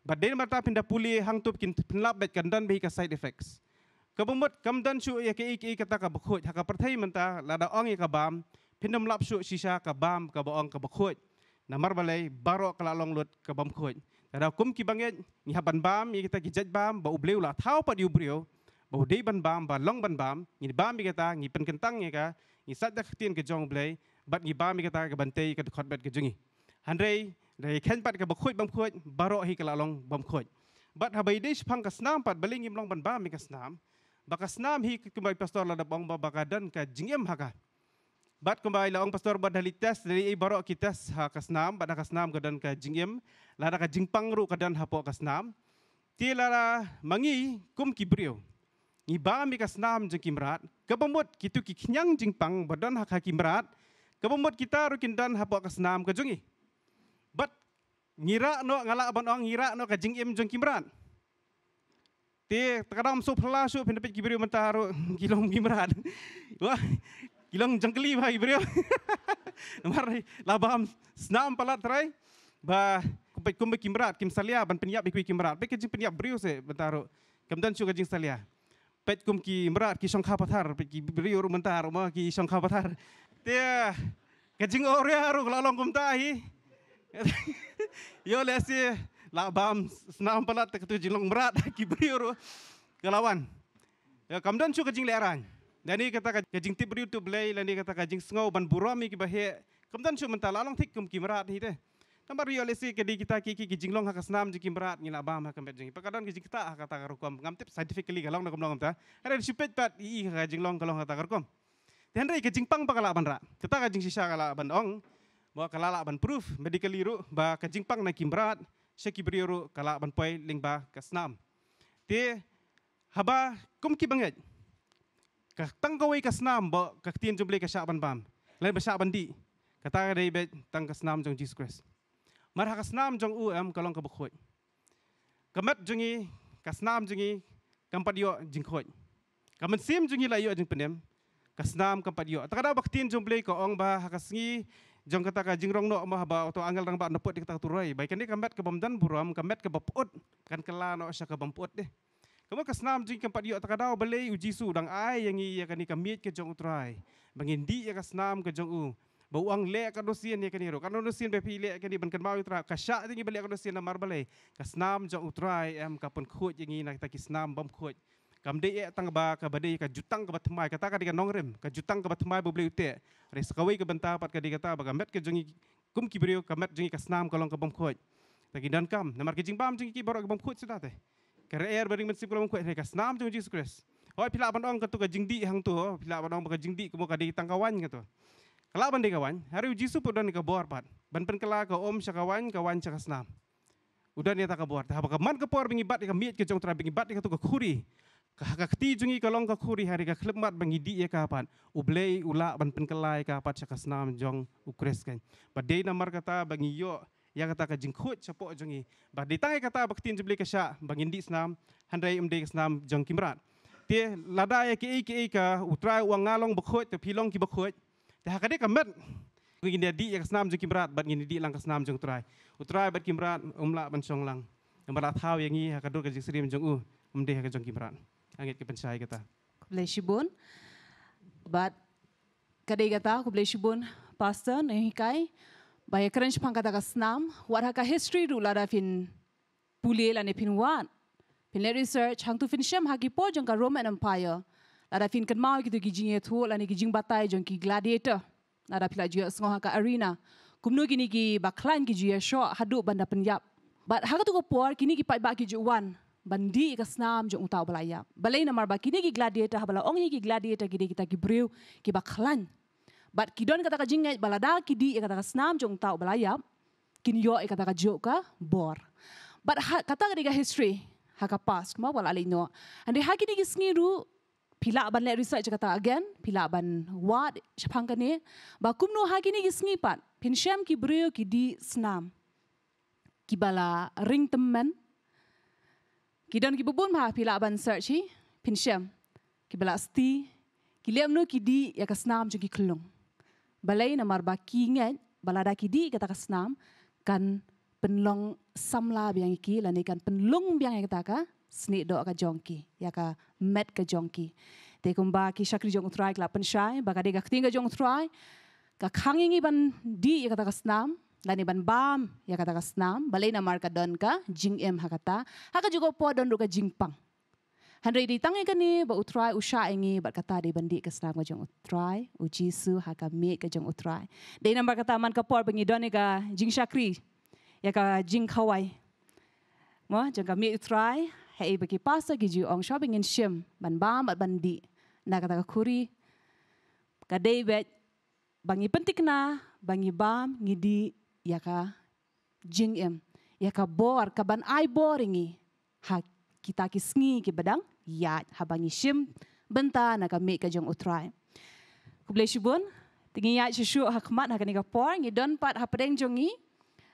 bat den mata pinda puli hang tup kin penlap bet kan dan bi ka side effects ka bumut kam dan chu ya ke ik ik ta ka bkhoj ha ka parthai menta la da ong ka bam pinam lap chu sisa ka bam ka ong ka bkhoj na mar balai baro kala long lut ka bam khoj ada kum ki banget ni haban bam ni kita gijat bam ba ubleu la thau pa di ubrio ba de ban bam ba long ban bam ni bam kita ni pen kentang ya ka in sat dak tin ke jong blai bat gi ba mi kata ke bantei ke khot bat ke jungi han rei rei khen pat ke bakhoi bam khoi baro hi ke la long bam khoi bat ha bai dei phang ka snam pat baling im long ban ba mi ka snam ba ka snam hi ke mai pastor la da bang ba ba ka dan ka jingem ha ka bat ke mai la ong pastor bat dali tes dari i baro ki tes ha ka snam bat ka snam ke dan ka jingem la da ka jingpang ru ka dan ha po ka snam ti la la mangi kum ki brio ngi ba mi ka snam jing kimrat ka bomot kitu ki khnyang jing pang badon hak-hak kimrat ka bomot kita ru kin dan ha pa ka snam ka jungi but ngira no ngala ban ong ngira no ka jing im jing kimrat te takadam su phla su phin pe kibri man ta ru kilong kimrat Wah kilong jangkli bhai bre mar la ba snam pala trai ba kumpai kumpai kimrat kim salia ban penyap ikui kimrat pe ke jing penyap bre se bentaro kemudian juga jing salia เป็ดกุมกีมราดกีช่องข้าพัทธาร์เป็ดกีบริโอรุมันตาร์มากีช่องข้าพัทธาร์เตี้ยกระจิงโอเรียรุกลาลองกุมตาฮีโยเลสีลาบามสนามปลัดตะกตุจิงลงมราดกีบริโอรุกลาวันเออคำดันชูกระจิงเลรันดันนี่ก็ตะกระจิงทิปริยูทูบเลยดันนี่ก็ตะกระจิงสงเอาบันบุรามีกีบะเฮคำดันชูมันตาลาลองทิกกุมกีมราดฮีเต้ Nampak riol esok ke di kita kiki ki jinglong hak senam jiki berat ngila bam hak kempet jingi. Pekadon ki jikta hak ah, kata karukom ngamtip scientifically galong nak ngomong ta. Ada di sipet pat i hak jinglong galong kata karukom. Dan rei ke jingpang pakala ban ra. Kita ka jing sisa kala ban ong. Bawa kalala ban proof medically ru ba ke jingpang nak kimbrat. Seki beri ru kala ban poi ling ba ke senam. Ti haba kum ki banget. Ka tang kawai ke senam ba ka tin jumble ke sya ban bam. Lain ba sya ban di. Kata ka bet tang ke senam jong Jesus Christ. มาหากสนามจงอู่เอ็มก็ลองกบขวยกับมัดจึงีกับสนามจึงีกับปฏิโยจึงขวยกับมันซิมจึงีลายโยจึงเป็นเอ็มกับสนามกับปฏิโยตะกระดาบักตินจงเปลี่ยก็องบาหากสิงีจงกระตากจึงรองโนมหาบาอุตอังเกลังบาโนปุตติกตะตุไรใบกันนี้กับมัดกับบอมดันบุรามกับมัดกับปุตกันกลาโนอชากับบอมปุตเด้กับมัดกับสนามจึงกับปฏิโยตะกระดาบเลยอุจิสูดังไอยังงี้ยังกันนี้กับมีดกับจงอุตไรบังอินดียังกับสนามกับจงอู่ buang lek ka dosien ni kan hero kan dosien be pi lek kan di ban kan bau utra ka sha ti ni belek kan dosien mar bale ka snam jo utrai em ka pun khuj ngi na ta ki snam bam khuj kam de e tang ba ka bade ka jutang ka batmai ka di ka nong rem ka jutang ka batmai bu ble ute res ka wei ka banta pat ka di ba ka met ka jungi kum ki brio ka met jungi ka snam ka long ka bam khuj ta ki dan kam na mar ki jing bam jungi ki borok ka bam khuj sada te ka re er bering men sip ka bam khuj ka snam jungi jesus christ Oh, pilak bandong ketuk ke di hang tu. Pilak bandong ke jingdi kemuka di tangkawan ke tu. Kalau ban kawan, hari uji sup udah ke bor pat. Ban pen ke om syakawan, kawan syak senam. Udah ni tak ke bor. Tahap ke man ke bor bingibat ke miet ke jong tra bingibat ke tu ke kuri. Ke ke keti jungi ke ke kuri hari ke klemat bangidi ya ke pat. Ublei ula ban pen kelai ke pat senam jong ukres kan. Padai namar kata yo ya kata ke jengkut capok jungi. Padai tangai kata bakti jebli ke syak bangindi senam handai umde ke senam jong kimrat. Tie ladai ya ke ke ke utrai uang ngalong bekhut te pilong ki bekhut. Dia hak dia kembat. ingin dia di yang senam jengki berat, bat ingin di lang senam jeng terai. Utrai bat kimerat, umla bencong lang. Yang berat tahu yang ini hak kedua kerjik serim uh, jeng u, mende hak jeng kimerat. Angit ke pencai kata. Kebelai shibun, bat kadei kata kebelai shibun pastor yang kai, Bayar keran sepang kata senam, wad haka history dulu lada fin pulih lana fin wad. Pin research, hang tu fin shem haki po jeng Roman Empire. Nada fin kan mau kita gijing itu, lani gijing batai jangki gladiator. Nada pelak juga sengah ke arena. Kumno kini ki baklan ki juga shock haduk benda penyap. But harga tu kopor kini ki pat bak ki Bandi ke senam jom utau belaya. Balai nama bak kini ki gladiator habala ong ki gladiator kini kita ki brew baklan. But kidon kata ka jingai balada ki di kata ka senam jom utau belaya. Kini yo kata ka jok ka bor. But kata ka diga history haka pas kuma bal alino. Andi hakini ki pilak ban let research kata again pilak ban what siapang kene ba kumno hagi ni gisngipat pinsham ki breyo ki di snam ki bala ring temen ki don ki bubun ma pilak ban search hi pinsham ki bala sti ki lemno ki di ya ka snam jugi kelong balai na marba ki ngai bala da ki di kata ka snam kan penlong samla biang ki lanikan penlong biang kata ka snit dok ka jongki ya ka met ka Jonki. te kumba ki shakri jong try kla pen shy ba ka de ka tinga jong try ka khangingi ban di ya ka snam lani ban bam ya ka snam balena mar ka don ka jing em ha kata ha ka jugo po don ru ka jing pang han di tang e ka ni ba utrai usha engi, sha ingi e ba kata de bandi ka snam ka jong try u jisu ha ka me ka jong u try de nambar kata man ka por bangi don e ka jing shakri ya ka jing khawai mo jang ka me try hei bagi pasa gigi ong shopping in shim ban ba mat ban di na kata kuri kadai dei bet bangi pentik na bangi bam ngi di ya ka jing em ya ka bor ka ban ai boringi ha kita ki sngi ki badang ya ha bangi shim benta na ka me ka jong utrai ku blesh bun tingi ya shu hakmat ha ka ni ka por ngi don pat ha pereng jongi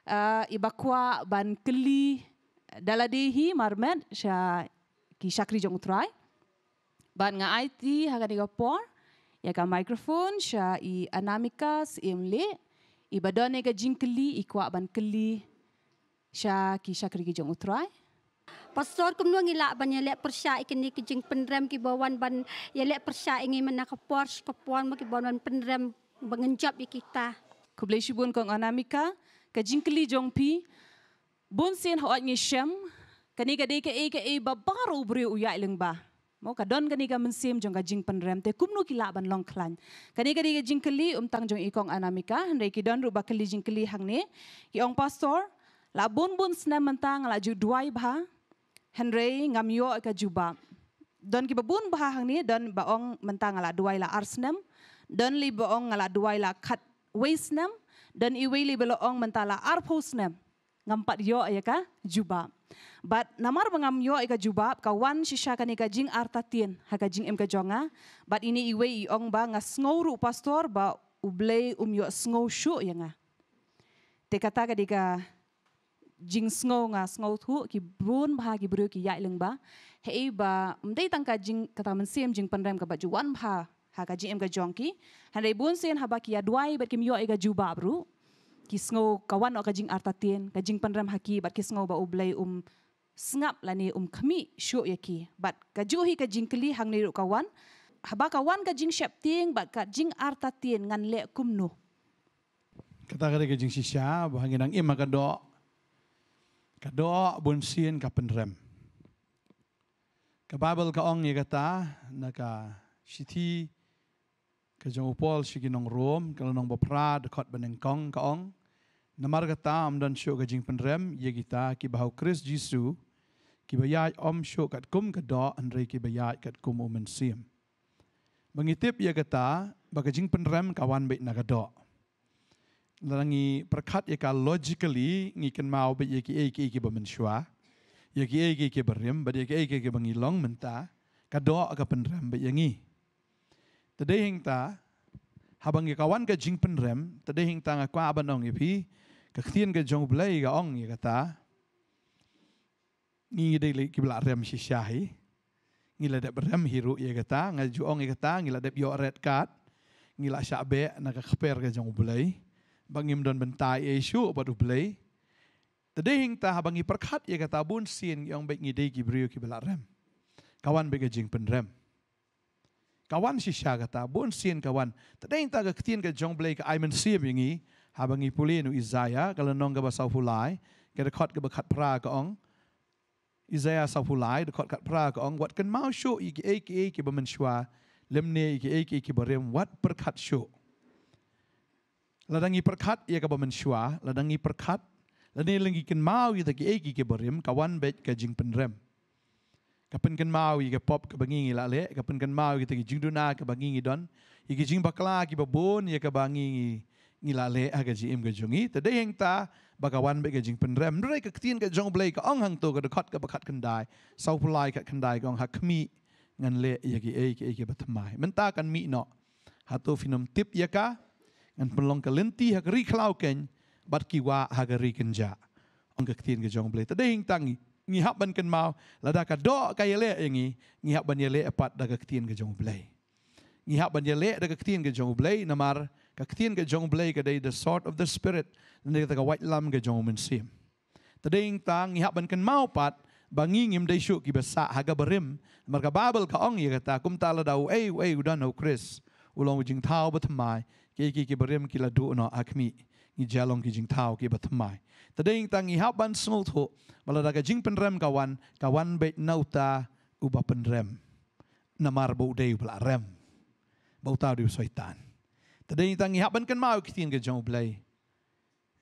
uh, ah, ibakwa ban keli daladihi marmet sya ki syakri jong try. Ban nga IT haga ni gapor. Ya ka mikrofon sya i anamikas im le. I badone ga jingkeli i kuak ban keli sya ki syakri jong try. Pastor kum nuang ila ban ya le persya ikini ki jing penrem ki bawan ban ya le persya ingi menak por sya kapuan ma ki bawan penrem mengenjap i kita. Kublesi bun kong anamika ka jingkeli jong pi bun sin hoat ni shem kani ka dik ei ka ei ba baro bru u ya leng ba mo ka don kani ka men sim jong ka jing pan rem te kumnu ki la ban long klan kani ka dik jing kli um tang jong ikong anamika han ki don ru ba kli jing kli hang ni ki ong pastor la bun bun sna men tang la ju duai ba han re ngam yo ka juba don ki ba bun ba hang ni don ba ong men la duai la arsnem don li ba ong la duai la khat waste dan iwe li belo ong mentala arpos ngempat yo ya ka jubab. But namar mengam yo ika jubab kawan sisha kan ika jing artatin haka jing em ka jonga. Ah. But ini iwe i ong ba ngas pastor ba uble um yo ngow shu ya nga. Te kata ka dika jing ngow nga ngow thu ki bun ba ki bru ki yai leng ba. Hei ba mdei tangka jing kata men sim jing penrem ha, ka ba juan ba haka jing em ka jongki. Hanrei bun sin haba ki adwai ya ba kim yo ika jubab ruk kisngo kawan o kajing artatin, kajing penram haki, bat kisngo ba ublay um sengap lani um kami syuk yaki, Bat kajuhi kajing keli hang niruk kawan, haba kawan kajing syap bat kajing artatin ngan lek kumnu. Kata kata kajing sisya, bahangin ang ima kado, kado bun sin ka penram. Ka babel ka ong ya kata, na ka shiti, kajang upol shiki nong rom kalau bopra beprad, kot beningkong ka ong, namar ga tam dan syok ga jing penrem ye kita ki bahau kris jisu ki bayai om show kat kum kat do an ki bayai kat kum umen siem. mengitip ye kata ba ga penrem kawan baik na do lalangi perkat ye ka logically ngi ken mau be ye ki e ki ki bamen shwa ye ki e ki ki berem ba ye ki e ki ki bangi menta kat do aga penrem be ye ngi tedeh ta habang ye kawan ga jing penrem tedeh ta ngakwa abanong ye pi ke ke jong blai ga ong ya kata ni de le ki blar rem shishahi ngila de rem hiru ye kata ngaju ong ya kata ngila de yo red card ngila syabe na ke khper ke jong blai bangim don bentai ye eh, shu badu blai tadi hing ta bangi perkat ya kata bun sin yang baik ngide ki brio ki rem kawan baik ke jing pen rem kawan shisha kata bun sin kawan tadi hing ta ke ketin ke jong blai ke i men see หาบังอีปุลีนุอิซายากะลนองกับสซวฟูลายกระคอดกะบขัดพรากะอองอิซายาซาฟูลายระคอดขัดพรากะอองวัดกันเมาชูอีกเอกเอกบัมันชวาเลมเนอีกเอกเอกบะเรมวัดประคัดชูละดังอีประคัดเอกบัมันชวาละดังอีประคัดละเนลังอีกันเมาอีตะกีเอกเอกบะเรมกะวันเบดกบจิงเป็นเรมกับเป็นกันเมาอีกบปอบกะบังอีละเลกบเป็นกันมาอีตะกจิงดูนากับบังอีดอนอีกจิงบักลากิบบบนอีกับังอี ngilale aga ah ji im ga jungi tade yang ta bagawan be ga jing penrem dre ka ktin ga jong blai ka ong hang to ga khat ka bakhat kan dai sau pulai ka kan dai gong ha kmi ngan le yagi e ke ke batmai men ta kan mi no ha to finum tip ya ka ngan pelong ka lenti ha ri klau ken bat ki wa ha ga ri kan ja ong ga ktin ga jong blai tade yang tangi ngi hap ban kan mau la da ka do ka ye le yangi ngi hap ban ye le pat da ga ktin ga jong blai ngi hap ban ye le da ga ktin ga jong blai namar kakthien ke jong blay ke the sword of the spirit ne ta ka white lam ke jong men sim tading tang ihap ban ken mau pat banging im dai syuk ki besa haga berim marga babel ka ong ye kata kum tala dau ei ei udah chris ulong ujing tau bat mai ke ki ki berim du no akmi ni jalong kijing tau ki bat mai tading tang ihap ban smul tu bala daga jing penrem kawan kawan bet nauta uba penrem namar bau dei bla rem bautau tau di soitan Tadi ada yang tanggih. Kan mau kita ingin jauh belai.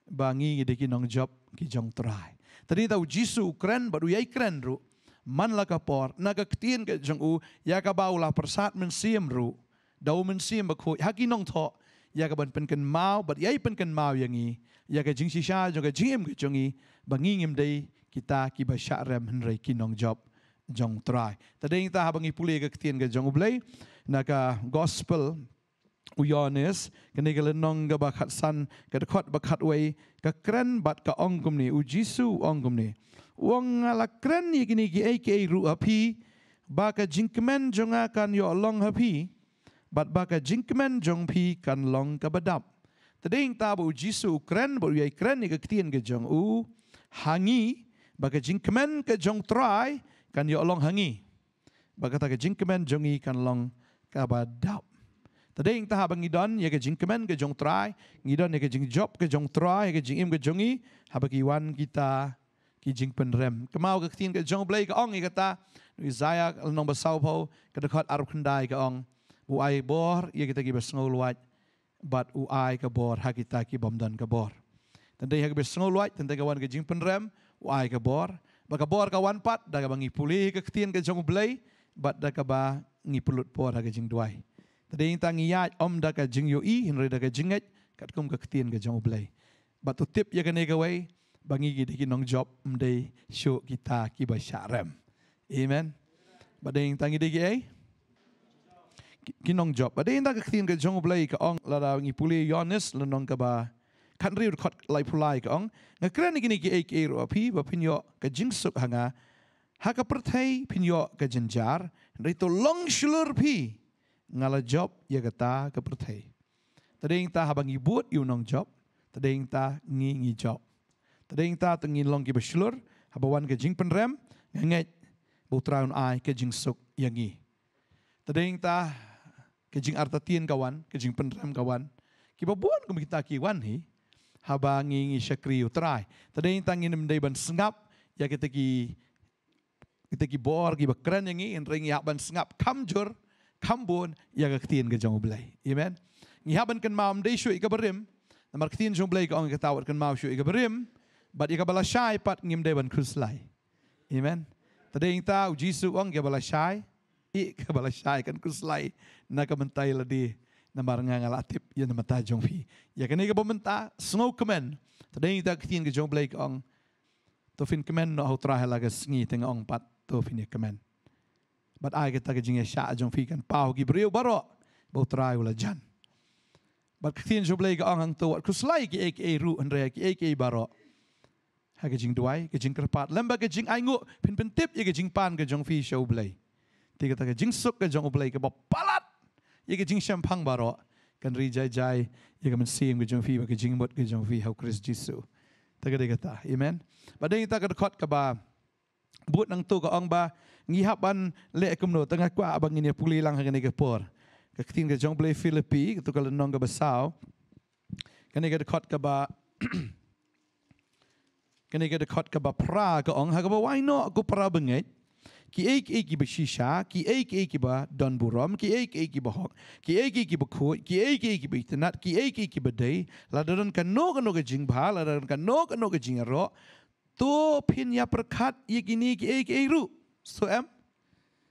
Bangi kita ingin job kita jauh try. Tadi tahu Jisu keren, baru yai keren ru. Man lah kapor, naga ketien ke jengu, ya kabau lah persat mensiem ru. Dau mensiem baku, ya kinong to, ya kaban penken mau, bat yai penken mau yangi. Ya ke jeng sisa, jengu jengim ke jengi, bangi ngim day, kita kiba syakrem henrei kinong job jeng try. Tadi kita habangi pulih ke ketien ke jengu belai, naga gospel, อุยอนเนสกันเอกลนองกับขัดสันกับขัดบัขัดไว้กับครนบัดกับองกุมนี่อุจิสูองกุมนี่วังงาละครนยี่กินี่เอกเอรูอภีบากะจิงกแมนจงอาการยอลองฮพีบัดบากะจิงกแมนจงพีกันลองกับดับแต่เดงตาบุจิสูครนบริยัยครนนี่ก็ขี้นกับจงอูฮังีบากะจิงกแมนกับจงทรายกันยอลองฮังีบากะตากะจิงกแมนจงอีกันลองกับดับ Tadi yang tahap bagi don, ia ya ke jing kemen, ke jong try, ngi don ia ya ke jing job, ke jong try, ya ke jing im, ke jongi, haba ki wan kita, ki jing penrem. Kemau ke ketin ke jong play ke ong, ia kata, nui zaya, lenong besau pau, ke dekat arup kendai ke ong, uai bor, ia kita ki bersengol wat, bat uai ke bor, ha kita ki bom don ke bor. Tentai ia ha ke bersengol wat, tentai kawan ke jing penrem, uai ke bor, baka bor kawan pat, daga bangi pulih ke ketin ke jong play, bat daga ba ngi pulut por ha ke jing duai. Tadi tangi ya, om dah ka jing i hin dah da ka kat kum ka ketien ka jong blai. Ba tip ya kene ka wei bangi gi dikin nong job mdei show kita ki syarim, Amen. Ba yang tangi i dikin kini nong job. Ba yang ing tang ka ketien kat jong blai ka ong la da puli yonis la nong ka kan ri kot lay pulai kat ong. Nga kre ni gini ki ai ki ro api ba jing suk hanga. Ha ka pertai pin yo ka jenjar. Ritu long long shulur pi ngala job ya kata ke pertai. Tadi ingta habang ibut iu nong job, tadi ingta ngi ngi job. Tadi ingta tengi long ki haba wan ke jing penrem, ngengit butraun ai ke jing suk yangi. Tadi ingta ke jing artatin kawan, ke jing penrem kawan, ki babuan kum kita ki wan hi, haba ngi ngi syakri utrai. Tadi ingta ngi nemdai ban sengap, ya kita ki kita ki bor ki bekeran yangi, entring ya ban sengap kamjur, kambun ya ga ktien ga jong blai amen ni haben ken mam de shu igabrim na mar ktien jong blai ga ong ta wor ken mam shu igabrim but ya ga bala shai pat ngim de ban krus lai amen ta de ta u jisu ong ga bala shai i ga bala shai ken krus lai na ka mentai la di na mar nga nga latip ya na mata jong fi ya ken ga bomenta snow kemen ta de ta ktien ga jong blai ong to fin kemen no hotra halaga sngi teng ong pat to fin kemen But ai kita ke jinge sha jong fi kan pau ki brio baro bo trai ula jan bat kthin jo blai ga ang ang to kus lai ki ek e ru an re ki ek e baro ha ke jing duai ke jing kar pat lamba ke jing ai ngo pin pin tip ye jing pan ke jong fi sho blai ti ke ta ke jing suk ke jong palat ye ke jing sham phang baro kan ri jai jai ye ke men siem ke jong fi ba ke jing bot ke jong fi ha kris jisu ta ke de ta amen ba de ta ke ka ba buat nang tu ke ong ba ngihap ban le kemno tengah kwa abang ini pulih lang hari ni ke por ke ketin ke jong play filipi tu kalau nong ke besau kene ke kot ke ba kene ke kot ke ba pra ke ong ha ke ba why not ku pra bengit ki ek ek ki bishisha ki ek ek ki ba don buram ki ek ek ki ba hok ki ek ek ki ba ku ki ek ek ki ba ki ek ek ki ba dei la daron ka no ka no ka jing ba la daron ka no ka no ka jing ro to pin ya prakat ye gini ki ek ek ru so am,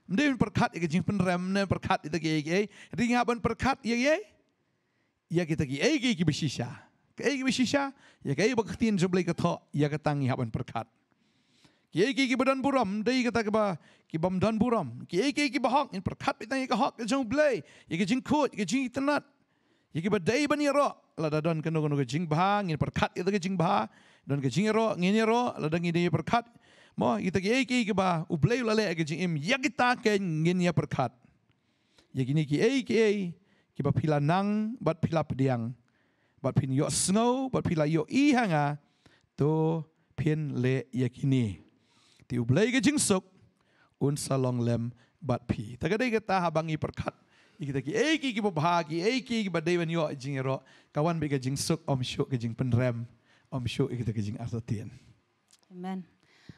mde un perkat ye jing pen ram, ne perkat ite ge ge ringa ban perkat ye ye ya kita ge ye ge ki bisisha ke ge bisisha ya ge ba khtin jeble ka tho ya ka tang ya ban perkat ye ge ki badan buram de ge ta ke ba ki bam dan buram ke ge ki ba bahok, in perkat pitang ye ka hok jeung ble ye ge jing khut ye jing tenat ye ge ba dei ban ye ro la da don ke no ke jing bahang, in perkat ite ke jing ba don ke jing ro ngi ro la da ngi de perkat mo kita ki ki ba u blay la le ke ji im ya kita ke ngin ya perkat ya gini ki ai ki ai ki ba pila nang bat pila pdiang bat pin yo snow bat pila yo i hanga to pin le ya gini ti u blay ke jing sok un sa long lem bat pi ta ga kita habangi perkat kita ki ai ki ki ba ha ki ai ki ki ba dei ban yo jing ro kawan be ke jing sok om syok ke jing penrem om syok kita ke jing asatien amen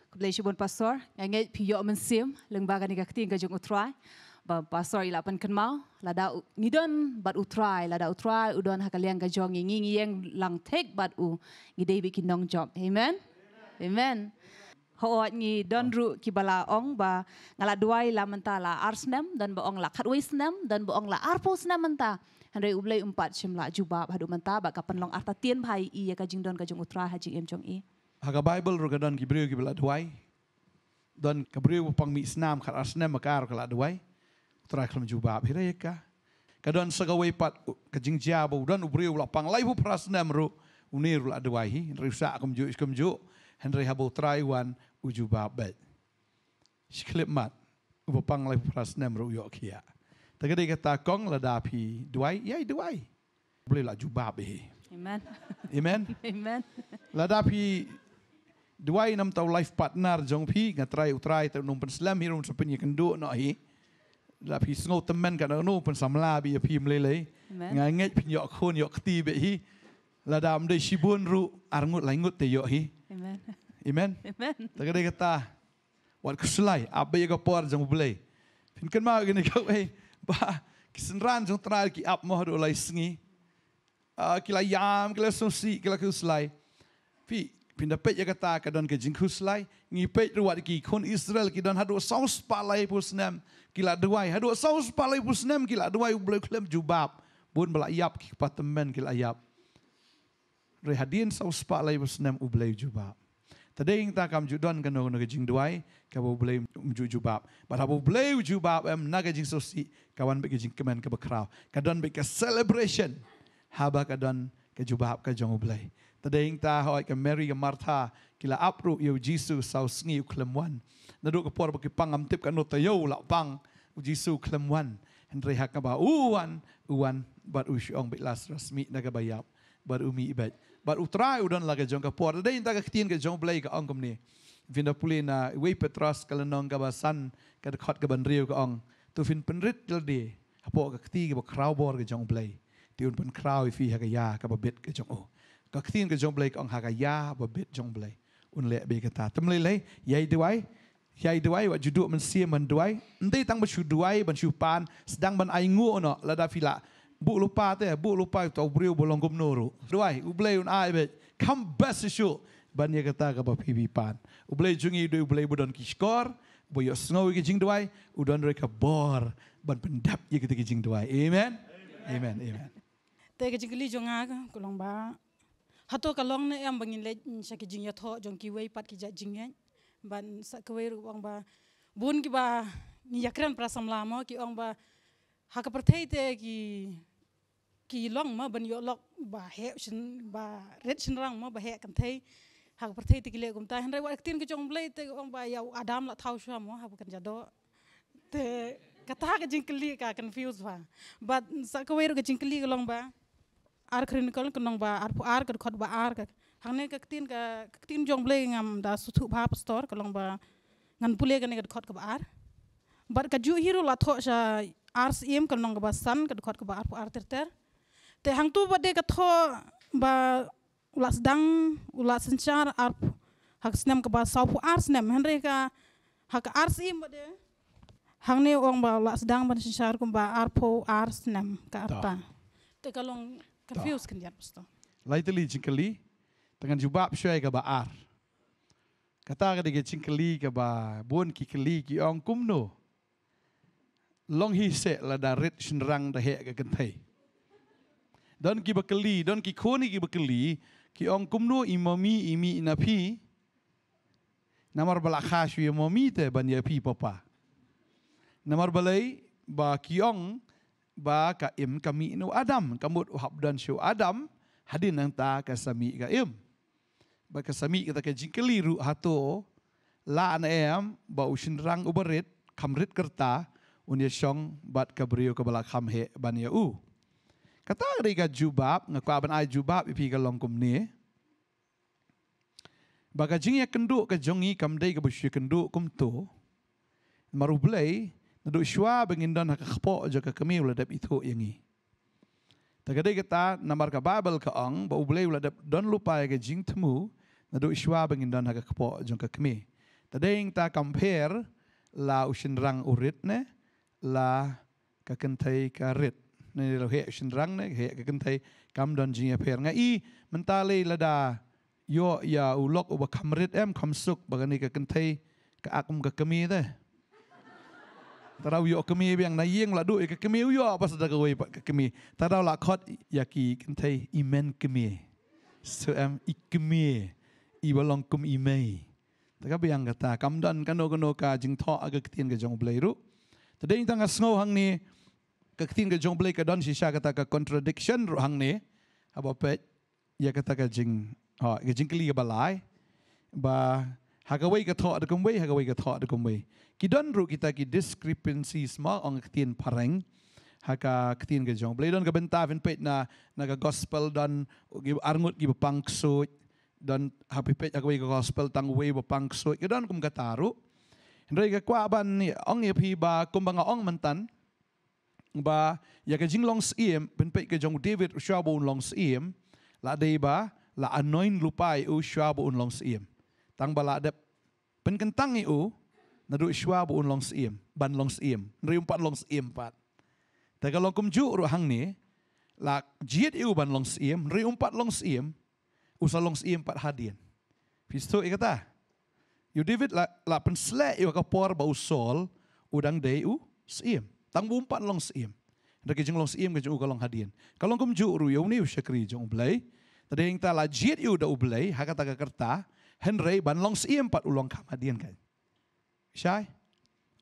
ku belai sibon pastor ngai piyo mensim, men sim leng ba kan ikak ting utrai ba pastor ila pan kan mau la da nidon bat utrai la da utrai udon ha kaliang ka jong ngi yang lang tek bad u ni dei bikin kinong job amen amen Hoat ni don ah. ru kibala ong ba ngala duai la mentala arsnem dan ba ong la khatwis dan ba ong la arpos nem menta Hendai ublay empat cemla jubah hadu menta, mentah, kapan long arta tien bahai iya kajing don kajung utra kajing emjong i. Haga Bible ruga don gibriu gibla duai. Don gibriu pang mi snam kar asne makar kala duai. Tra klam ju bab hireka. Ka don sagawai pat kajing jabo don ubriu la pang laibu prasne mru unir la duai hi risa kum ju iskum ju. Henry habo trai wan uju bab bet. Sikilip mat. Uba pang laibu prasne mru yok hiya. Tegede kata kong la dapi duai. Yai duai. Boleh la ju bab hi. Amen. Amen. Amen. La ดวยนำเตาไลฟ์พาร์ทเนอร์จงพี่งาตรายอุตรายเตานุ่มเป็นสลัมฮิรุนสเปนยังดูน่อฮีแล้วพี่สงบตั้มแม่นกันนุ่มเป็นสำลาบีพิมเลยเลยงายเงยพี่ยอกคนยอกตีเบฮีแล้วดามได้ชิบุนรู้อารมุดไหลงุดเตยอกฮีอเมนอเมนแต่ก็ได้กตาวันคุสไลอับเบยก็ปอร์จงบุเลยพินกันมากินเขาเฮบ้าคิสันรันจงตรายกี่อับมหัดอะไรสิงีกิลายามกิลาสุสีกิลาคุสไลพี่ pindah pek ya kata ke don ke jingkus lai ngi pek ruat ki kun israel ki don hadu saus palai pusnem kila duai hadu saus palai pusnem kila duai boleh klem jubab bun bela yap ki patemen kila yap rehadin saus palai pusnem u boleh jubab tadi ing ta kam judon ke don ke jing duai ka bo boleh ju jubab bat habu boleh jubab em naga jing sosi kawan bagi jing kemen ke bekraw ka don bagi celebration haba ka don ke jubab ka jong u boleh tadeng ta hoi ke Mary ke Martha kila apru yo Jesus sau sngi klemwan nadu ke por ke pangam tip kanu ta yo la pang Jesus klemwan hendri hak ba uwan uwan bat ush ong bit las rasmi naga bayap bat umi ibat bat utrai udan laga jong ke por tadeng ta ke ketien ke jong blai ke angkom ni vinda puli na we petras kalenong ka ba san ka khot ka ban riu ka ong tu fin penrit dil di hapo ka kti ke ba kraw bor jong blai tiun pun krawi fi ha ka ya ka ba bet ke jong o oh, ก็ขึ้นกับจงเบลของฮากายาบ่เบ็ดจงเบลอุนเละเบกตาตําเลยเลยใหญ่ด้วยยายด้วยว่าจุดมันเสียมันด้วยนี่ตั้งบัชุด้วยบัชุปานสดังบันไองัวเนาะระดับฟิละบุลุปาเตบุลุปาตัวบริวบลงกุมนรุด้วยอุเบลอุนไอเบกคัมเบสชุบันยากตากับพีบีปานอุเบลจุงีด้วยอุเบลบุดอนกิชกอร์บุยสโนวิกิจิงด้วยอุดอนเรกบอร์บันเป็นดับยากตากิจิงด้วยเอเมนเอเมนเอเมนเตกิจิงลีจงอากุลงบา hato ka long ne am bangin le mm, shaki jing ya tho jong ki wei pat ki ja jing ya ban sa ka wei ru ba bun ki ba ni yakran prasam la mo ki ong ba ha ka prathei te ki ki long ma ban yo lok ba he shin ba red shin rang ma ba he kan thei ha ka prathei te ki le gum ta han re wa tin ki jong ble te ong ba ya adam la thau sha mo ha ba kan ja do te ka ta ka jing ka confuse ba but sa ka wei ru ka jing ka long ba ar krin kal kunong ba ar ar ka ba ar Hang hangne ka tin ka tin jong ble ngam da su thu ba pastor kalong ba ngan pule ka ni ka khot ka ba ar bar ka ju hiru la tho sha ar sim kunong ba san ka khot ka ba ar ar ter ter te hang tu ba de ka tho ba ulas dang ulas sanchar ar hak snem ka ba sau pu ar snem hen re ka hak ar sim ba de hangne ong ba ulas dang ba sanchar kum ba ar pu Confused kan dia pasto. Lai tu li cingkeli, tengah jubah syai ke baar. Kata kata dia cingkeli ke ba, buan kikeli ki ong kumno. Long hi la darit senrang shenrang da hek ke kentai. Don ki bekeli, don ki kuni ki bekeli, ki ong kumno imami imi inapi. Namar balakha shu imami teh ban ya papa. Namar balai ba ki ong, ba ka im kami inu Adam kamut hab dan syu Adam hadin nang ta ka sami ka im ba ka sami kata ka jingkeli ru hato la an em ba usin rang uberit kamrit kerta un ye song bat ka brio ka bala kham he ban ye ya u kata ri ka jubab ngakwa ban ai jubab ipi ka longkum ni ba ka jing ye ya kenduk ka jongi kam dei ka busyu kenduk kum tu marublei Nadu shua bengin don hak khpo jo ka kami uladap itu yang i. Tagadai kita namar ka babel ka ang ba ublei uladap don lupa ya ke jing temu nadu shua bengin don hak khpo jo ka kami. Tadai ta compare la ushin rang urit ne la ka kentai ka rit. Nadu lo he ushin rang ne he ka kentai kam don jing apher nga i mentale lada yo ya ulok uba kamrit em kamsuk bagani ka kentai ka akum ka kami teh. ต่เราวิโอคมีเบียงนายยิ่งละดูเอกคมีอวิโอปัสสตะกวยปักคมีแต่เราละคอดยากีกันไทยอิเมนกคมีสุเอมอิกมีอีบอลองกุมอีเมย์แต่ก็เบียงกตาคำดันกันโนกันโนกาจึงท้ออากตินกับจงเบลยรุแต่เดี๋ยวตั้งสงหังนี้กักตินกับจงเบลยกดอนชิชากตากับ contradiction รุหังนี้อาบอเปยากตากับจิงอ๋อกัจิงกลีกับลายบ่า Hagawai ka thok dekom wei, hagawai ka thok dekom wei. Ki don ru kita ki discrepancy sma ong ketien pareng. Haka ketien ke jong. Beli don ke benta fin pet na naga gospel don arngut ki bepangsut. Don happy pet hagawai ka gospel tang wei bepangsut. Ki don kum kataru. hendai ka kwa ban ni ong ye pi ba kum banga ong mentan. Ba ya ke jing long siem pen pet ke jong David shabu long siem. La deba la anoin lupai u shabu long siem tang bala adep pen kentang iu nadu iswa bu un long siem ban long siem nri umpan long siem pat tega long kumju ru hang ni lak jiet u ban long siem nri umpan long siem usa long siem pat hadien fisto i kata yu david lak la pen sle iu ka por ba usol udang dei u siem tang bu umpan long siem nri kejeng long siem kejeng u long hadien kalong kumju ru yu ni u syakri jong blai tadi yang ta lajiet iu dah u blai hakata ka Henry ban long si empat ulang kam adian kan. syai?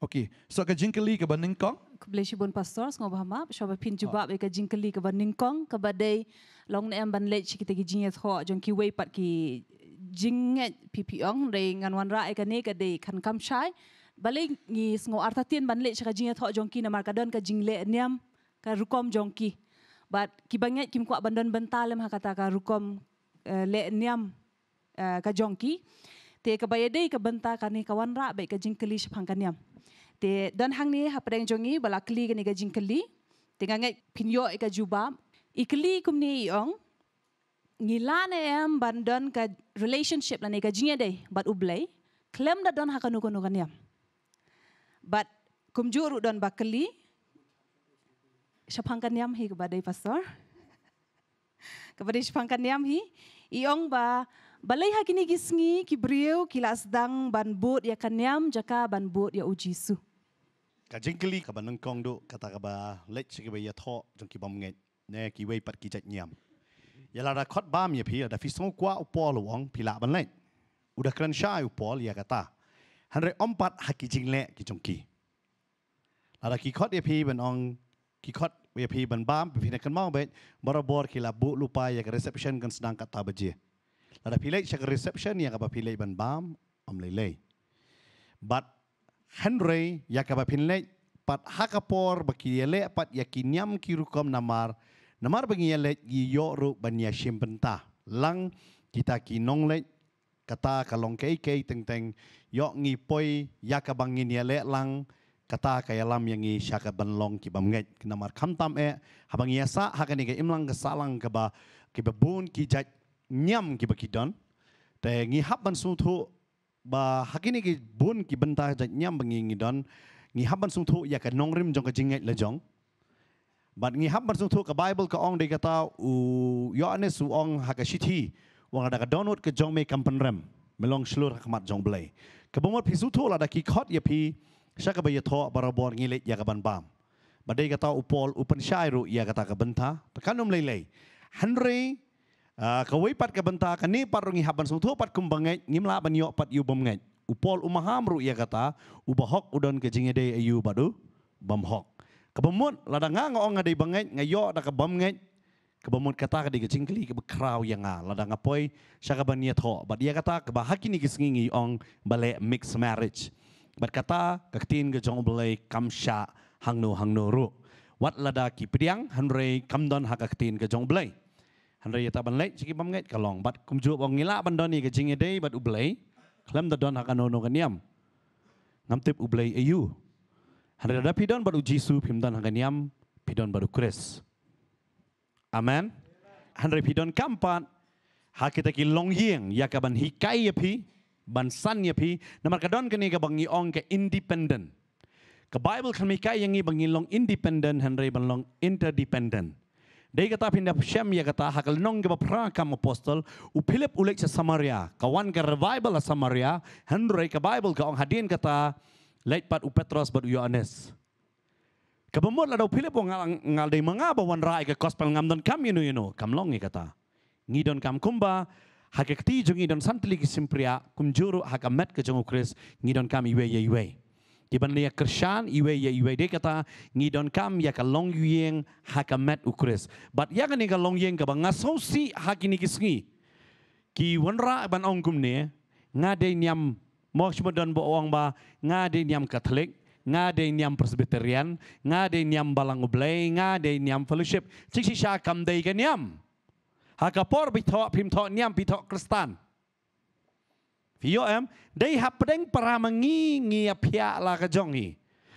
Okey, So ke jingkeli ke ban ningkong? Kebelah bon pastor, sengok bahamab. Shoba pin ah. jubab ke jingkeli ke ban ke Kebadai long neem ban lech kita ke jingyat ho. Jom ki wei pat ki jingat pipi ong. Rai ngan wan rai ke ne ke dey kan kam shai. Bale ngi arta artatian ban lech ke jingyat ho. Jom ki namar kadon ke jingle neem. Ke rukom jom ki. But kibangnya kim kuat bandon bentalem hakata ke rukom eh, le neem. Eh, ka jongki te ka bai dei ka banta ka ni kawan ra bai ka jingkeli shang kan yam te dan hang ni ha preng jongi bala kli ka ni ka jingkeli te ka ngai pinyo e ka juba ikli kum ni yong ngilan am bandan ka relationship la ni ka jingye dei bat ublei klem da don ha ka nu ko nu kan yam bat kum juru don ba kli shang kan yam hi ka bai pastor kepada sepangkan niam hi iong ba Balai Hakini ini gisngi kibriu kila sedang ban bot ya kanyam jaka ban bot ya uji su. Kajeng keli kaba nengkong do kata kaba lec kiba ya tho jeng kibam ngai ne kiwei pat kijat nyam. Ya lara kot bam ya pi ada ya fisong kwa upol luang pila ban lec. Udah keren syai upol ya kata. Hanre ompat hak kijing le kijong ki. Lara kikot ya pi ban ong kikot ya pi ban bam pi nakan mau bet. barabor bor kila bu lupa ya ke reception kan sedang kata bajie. Nada pilih siya reception yang kaba pilih ban bam am lele. But Henry ya kaba pilih pat hakapor baki le pat yakinyam kirukam namar namar bagi yale giyo ru ban yashim bentah lang kita nong le kata kalong kei kei teng teng yo ngi poi ya kabangin le lang kata kaya lam yang ngi syaka banlong ki bam ngai namar kamtam e habang yasa hakani ke imlang kesalang kaba kibabun kijat nyam ki bakidan te ngi hap ban su thu ba hakini ki bun ki banta ja nyam bangi ngi don ngi hap ban su thu ya ka nongrim jong ka jingai la jong ban ngi hap su thu ka bible ka ong de kata u yo ane su ong ha ka shithi wa ga da ka download ka jong me kampan ram melong shlur hakmat jong blai ka bomot phi su thu la da ki khot ye ya phi shaka ba ye ya tho barabor ngi le ya ka ban bam ba de kata u pol u pan shairu ya kata ka banta ta kanum lei lei hanrei Ah, kawai pat ka benta ni pat rungi haban sumtu pat kumbang ngim la yo pat yu bom ngai upol umaham ru ia kata ubahok udon ke jingede ayu badu bom hok ka bomun ladanga ngo ngade bangai ngayo da ka bom ngai ka kata ka diga jingkli ka krau yang nga ladanga poi saka ban ni tho ia kata ka bahaki ni kisngingi ong bale mix marriage bad kata ka tin ga jong bale kamsha hangno hangno ru wat lada ki priang hanrei kamdon hakak tin ga jong blai Han rei ta lek chi bam ngai ka long bat kum ju bo ngila ban don ni day, jing de bat u blei. da don ha kan no kan yam. Ngam tip u ayu. Han rei da pi don bat u jisu pim don ha kan yam pi don bat u Amen. Han rei kampan ha ki long yeng ya ka ban hikai ya pi ban san ya pi na mar don ka ni ka bang ong ka independent. Ke Bible kami kaya yang ini bangin long independent, Henry bangin long interdependent. Dia kata pindah Syam, ya kata hakal nong ke perangkam apostol, u Philip ulik sa Samaria, kawan ke revival ke Samaria, hendrai ke Bible kau orang hadin kata, leit pat u Petrus bat u Yohanes. Kebemut lah dah Philip wang ngal dia mengapa wan rai ke kospel ngam don kam yinu yuno, kam longi kata, ngi don kam kumba, hake ketijung ngidon santili ke Simpria, kumjuru juru hake ke jengu kris, ngidon kam iwe iwe iwe di mana ia kersan iwe ia iwe de kata ngidon kam ya kalong long yeng hakamat ukris but ya kan kalong long yeng ka bang asosi hakini kisni. ki wonra ban ongkum ne ngade niam mochmo don bo ong ba ngade niam katolik ngade niam presbyterian ngade niam balang oblay ngade niam fellowship chi chi sha kam de ga nyam hakapor bi thop him thop kristan Vio em, dei hapdeng para mengi ngia pia la ka jongi.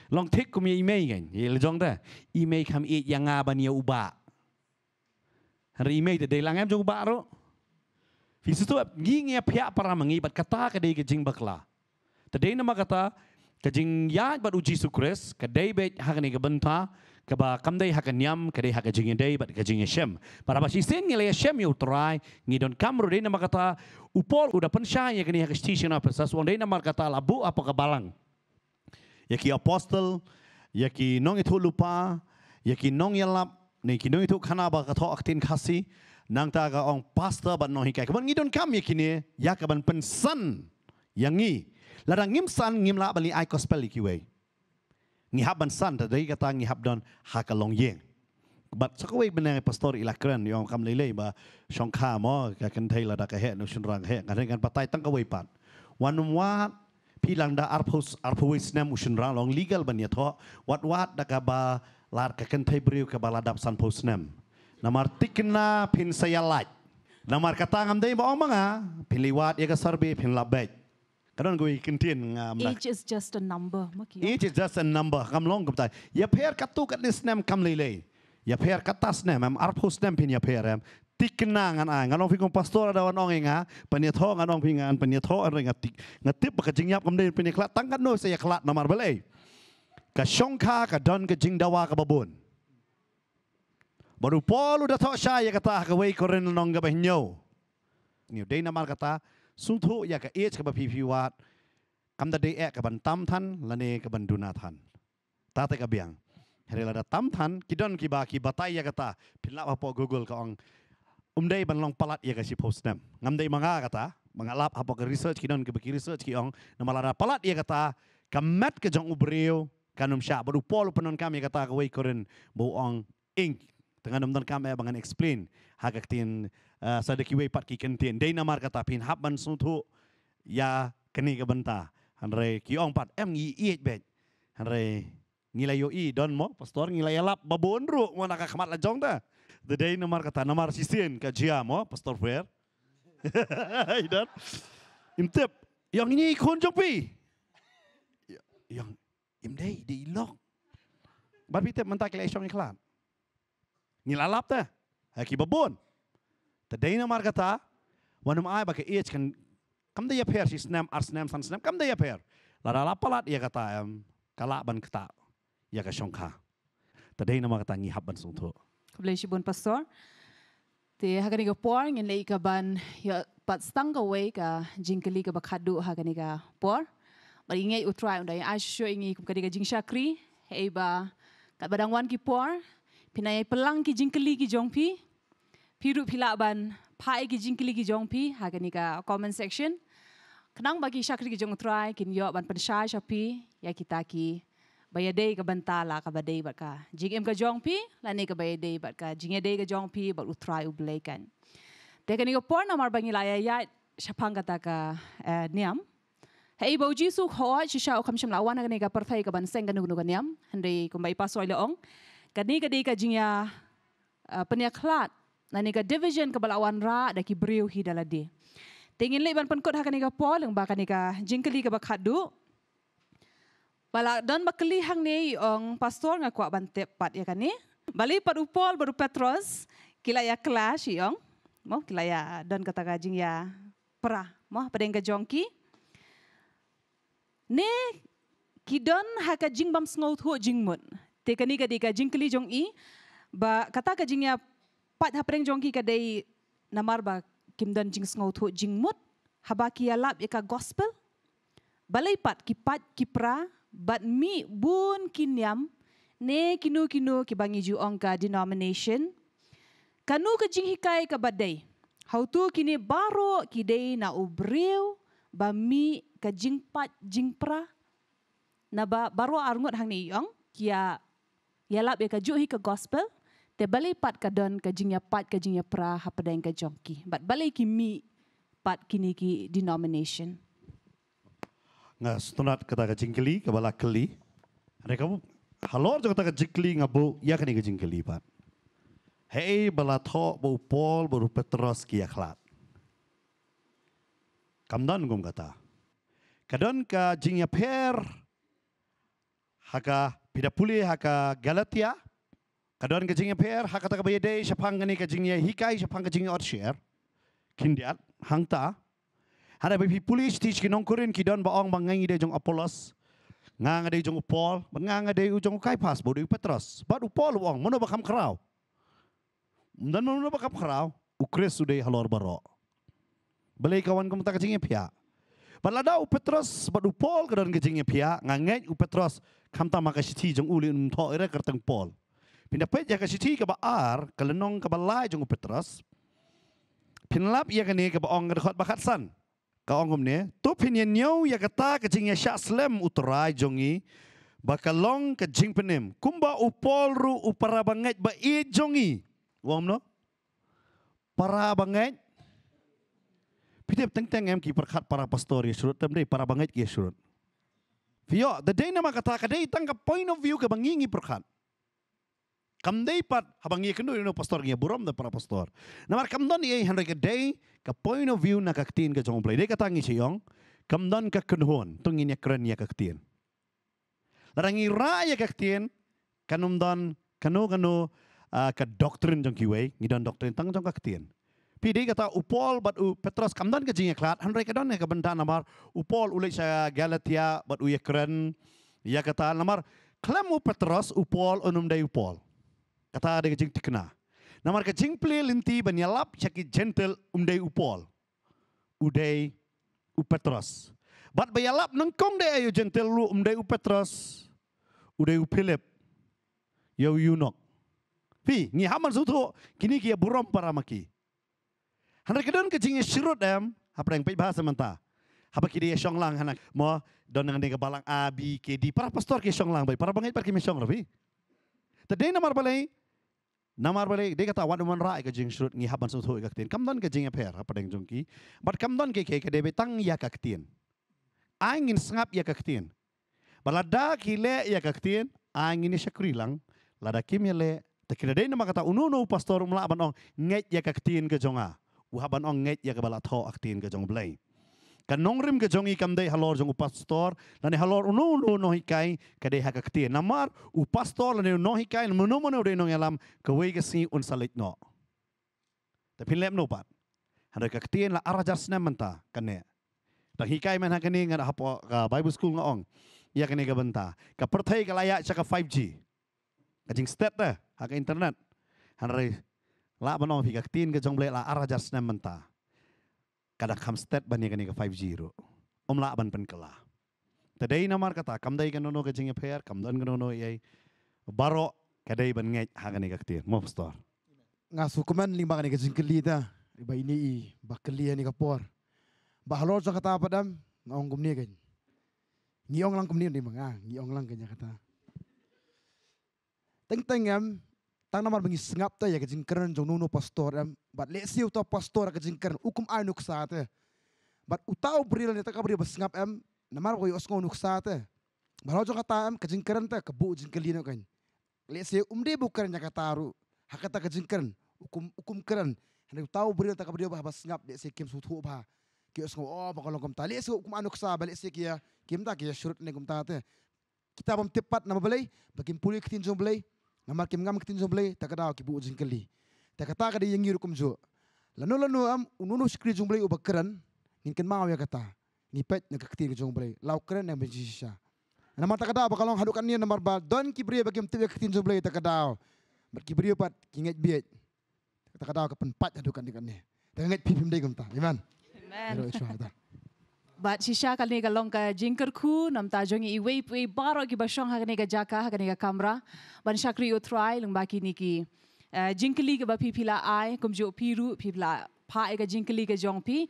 Long tik kum yai email ngen, yai la jong da. I mei kam i yang nga ba nia uba. Hari i de dei lang em jong uba ro. Vi su tu ap ngi ngia pia para mengi bat kata ka dei ka jing bakla. Tadei nama kata ka jing ya bat uji su kres, ka dei bet hakani ka bentah kaba kamdai haka nyam kadai haka jingi day, bat ka jingi shem para basi sen ngile shem yu try ngi don kamru dai na makata upol udah pensha ya kini haka station apa sas day na makata labu apa ka balang ya ki apostel ya ki nong itu lupa ya ki nong yalap ne ki nong itu kana ba ka aktin kasi nang ta ga ong pastor bat no hikai kaban ngi don kam ya kini ya kaban pensan yangi ladang ngim san ngim la bali ai gospel ki งี้ฮับบันสั้นแต่ดีก็ตั้งงี้ฮับดอนฮักกลงเย่งบัดสักวันเป็นยังไงพัสดุอิลักเรนยองคำเล่ยๆบะช่องข้ามอ่ะกันเทยระดักเฮ่นุชนรังเฮ่การนงานปัตย์ตั้งก็ว้ปัดวันวัดพี่ลังดาอาร์พุสอาร์พุวิสเนมุชนรังลองลีกัลบันยทอวัดวัดดักบ่ลาร์กันเทยบริวกับลาดับสันพุสเนมนามาร์ติกนาพินเซยไลท์นามาร์กตั้งอันเดย์บ่อมังอ่ะพินลีวัดเอกสารบีพินลาเบจก็ต้องกูยินที่งามนะ Age is just a number เมื่อกี้ Age is just a number คำลองกับตายอย่าเพียรกัตตุกันนิสเนมคำลีเลยอย่าเพียรกัตตาสเนมแม่อารพุสเนมพินอย่าเพียรแม่ติกนางันอ่างั้นลองฟิกงพัสตอร์ดาวน้องเองอ่ะปัญญาท้องั้นลองพิงานปัญญาท้องอะไรเงาติงาติปกระจิงยับคำเดินปัญญาคลาตั้งกันโน้ยเสียคลาดนามาร์เบลเลยกะชงคากะดอนกะจิงดาวากะบบุน Baru Paul udah tahu saya kata, "Aku wei korin nong gak bahin nyow." Ini udah nama kata, สุทุอยากกับเอชกับพีพีวัดคำตัเดเอะกับบันตั้มทันละเนกับบันดูนาทันตาเตกับเบียงเฮงรลาดตั้มทันกิดอนกิบากิบาตายยากตาพิลาบพอกูเกิลกองอุ้มได้บันลองปลัดยากชิโพสเนมงำได้มังอากตามังอาลับอกรีเสิร์ชกิดอนกิบากิรีเสิร์ชกิองนมาลาปลัดยากตากัมเมตกับจงอุบเรียวการนุ่มชาบรูปอลุปนนคำยากตากไว้กรนบูอองอิง tengah nomor kami, ya eh, bangan explain hakak tin eh, sada kiwe pat ki kentin dei na mar kata pin hab man sunthu ya kini ke benta andre ki ong pat em ngi i be andre ngilayo i don mo pastor nilai lap babonru mana nak khamat la jong the day na mar kata na mar sisien ka mo pastor fair. i don yang ini kunci. jopi yang imday di lok babite mentak lesong iklan nilalap ta haki babon ta deina margata wanum ai ba ke ich kan kam de yaper si snem ar snem san snem kam de yaper la la palat ya kata am, kala ban kata ya ka shongkha ta deina margata ngi habban sung tho kable shi bon pastor te hagani go por ngin lei ka ban ya pat stang away ka jingkeli ka bakhadu hagani ga por mari ngai utrai undai i show ngi kum ka diga jingsha kri heba kat badang wan ki por pinai pelang ki jingkeli ki jongpi piru pilak ban pai ki jingkeli ki jongpi hagani ka comment section kenang bagi syakri ki jong try kin yo ban pensai syapi ya kita ki baya dei lah, ka lah bantala ka badei ba ka jingem ka jongpi lani ne ka baya dei ka jingem dei ka jongpi ba u try u blekan te kani ko por namar bangi la ya ya shapang ka eh, niam Hei bau jisuk hoa, cisha okam oh, shim lawan agane lah ka perthai ka ban seng ganu gunu ganiam. Hendai kumbai pasu ay leong. กันนี้ก็ดีกับจิงยาเป็นยาคลาดนั่นก็ division กับบลาวันระดักบริวฮีดัลดีติงินเลยบันพันกดหากันนี้ก็พอลงบากันนี้ก็จิงคลีกับขัดดูบลาดันบักลีหังนี้องพัสตอร์งกว่าบันเตปัดยากันนี้บาลีปัดอุปอลบรูเปตรอสกิลายาคลาชิองมอกิลายาดันกัตกาจิงยาพระมอปะเดงกับจงกีเน่คิดดอนหากจิงบัมสโนทหัวจิงมุน te kani ka jingkli jong i ba kata ka jingya pat ha preng jong ki ka dei namar ba kimdan jing sngo tho jing mut haba ki alap ya e gospel balai pat ki pat ki pra but mi bun kinyam ne kinu kinu ki bangi ju ong denomination kanu ka jing hikai ka badai how to kini baro ki dei na ubriu ba mi ka jing pat jing pra na ba baro arngot hang ni yong kia ya ialah bila kajuk hi ke gospel, te balik pat kadon don pat ke jingnya pra apa dah yang ke jongki. But balik kimi pat kini ki denomination. Nga setunat kata kajing keli kebalak keli. Ada kamu, halor juga kata kajing keli ngabu, ya kini ke keli pat. Hei, ho, bau Paul, bau Petros, kia khlat. Kamdan gum kata. Kadon kajingnya jingnya per, haka Pida puli haka Galatia. Kadoan kajingnya per, haka tak bayar deh. Siapang gani kajingnya hikai, siapang kajingnya orsier. Kindiat, hangta. Hanya bagi puli stich kini nongkurin kini don bawang bangang ide jong Apollos. Ngang ada jong Paul, ngang ada ujung Kaipas, bodoh Petrus. Bad u Paul uang, mana bakam kerau? Dan mana bakam kerau? U Chris sudah halor baro. Beli kawan kau mesti kajingnya pihak balada u petros but u paul ke dalam gejing pihak ngange u petros kam ta siti jong uli um tho ere ka paul pina pe ja ka siti ka ba ke lenong ke balai jong u petros pin lap ya ka ne ka ba ong ka khot ba khat san ka ong um ne to pin ye nyo ya ka ta ka jing ya long ka penem kumba Upol ru upara para banget ba i jong i wom um no para banget Pitip teng teng em ki perkhat para pastor ye ya, surut tem para banget ki surut. Fiyo, the day nama kata kade itang ka point of view ke bangingi perkhat. Kam day pat habang ye kendo ino pastor ye buram de para pastor. Namar kam don ye hanre ke day ka point of view na ka ktin ke jong play. Dei kata ngi siyong, kam don ka kenhon tung inya kren ya ka ktin. Larangi raya ka ktin kanum don kanu kanu ah, ke doktrin jong kiwe, ngidon doktrin tang jong ka พี่ดีก็ตาอุปอลบัดอุเปตรสคำดันก็จริงคลาดฮันไรก็ดันเนี่ยก็บันทานนมารอุปอลอุลิชาแกลเทียบัดอุยเครนยาก็ตานมารคลมอุเปตรสอุปอลอนุมได้อุปอลก็ตาได้ก็จริงทิกนานมารก็จริงเปลี่ยลินทีบันยาลับชักกิจเจนเตลอุมได้อุปอลอุได้อุเปตรสบัดบยาลับนังคงได้อายุเจนเตลลูอุมได้อุเปตรสอุได้อุฟิลิปยาวยูนอกพี่นี่ฮามันสุดทุกคินี่กี่บุรอมปารามกี Han rek don kejing syirut, dem, apa yang baik bahasa mentah. Apa kiri ya syong lang hanak. Mo don dengan dia kebalang abi, D. Para pastor ke syong baik. Para bangit pergi misyong lebih. Tadi nama balai. Namar balai dia kata wan man rai ke jing syurut ngi haban sutu ke ketin. Kam don ke apa yang deng jungki. Bar kam don ke ke ke debe tang ya ke Angin sengap ya ke ketin. Balada kile ya ke ketin. Angin syakri lang. Lada kim ya le. Tak kira dia nama kata unu pastor mula abang ong. Ngek ya ke kejonga haban ong ngay ya kabala tho aktin ka jong blay ka nongrim ka jong ikam dai halor jong pastor lani halor uno uno no kai ka dai hak aktin namar u pastor lani no kai no mono de no ngalam ya ka wei ka si un salit no ta pin lep no pat han ka aktin la arajar sna manta ka ne ta hikai man ha kani ngar hapo ka bible school nga ong ya kani ka banta ka perthai ka layak cha ka 5g ka jing step ta ha ka internet han rai la banong fika tin ke jongble la ara jar snem menta kada kam stat bani kani ke 5g ro om la ban pen kala tadai na mar kata kam dai kanono ke jing e pair kam dan kanono e ye baro kadai ban ngai ha kani ke tin mo star nga sukuman lima kani ke jing kli ta iba ini i ba kli ani e ke por ba halo jo kata padam ngong kum ni ke ngiong lang kum ni di manga ngiong lang ke kata teng teng em tang namar bengi sengap ta ya kejingkeran jong nuno pastor em but let's see uta pastor kejingkeran ukum ai nuk sa te bat utau bril ne ta kabri besengap em namar ko yos ngonuk sa te baro jong kata em kejingkeran ta kebu jingkelin kan le siu umde bukan nya kataru hakata kejingkeran ukum ukum keran hendak uta bril ta kabri bah besengap le siu kim sutu ba ki os ngo oh bakalong kom ta le siu ukum anuk sa balik siu ya kim ta kia syurut ne kum ta te kitabam tepat nama belai bakin pulik ketin jong belai ngamal kim ngam ketin tak takada ki bu jing kali takata kada yingi rukum zo lanu lanu am ununu skri zoblay ubakran ngin ken mau ya kata ni pet ne ketin zoblay lau kren ne benji sha nama takada ba kalong hadukan ni nomor ba don ki bri bagim tiwe ya ketin tak takada ber ki bri pat kinget biat, tak ka pen pat hadukan ni kan ni tanget pipim de ta. iman iman But Shisha kali ni kalong ke jinker ku, nam ta jongi iwe iwe baro ki bashong hagani ke jaka hagani ke kamera. Ban shakri yo try lung baki ni ki eh, jinkeli ke bapi pila ai kum jo piru pipla pa ega jinkeli ke jong pi.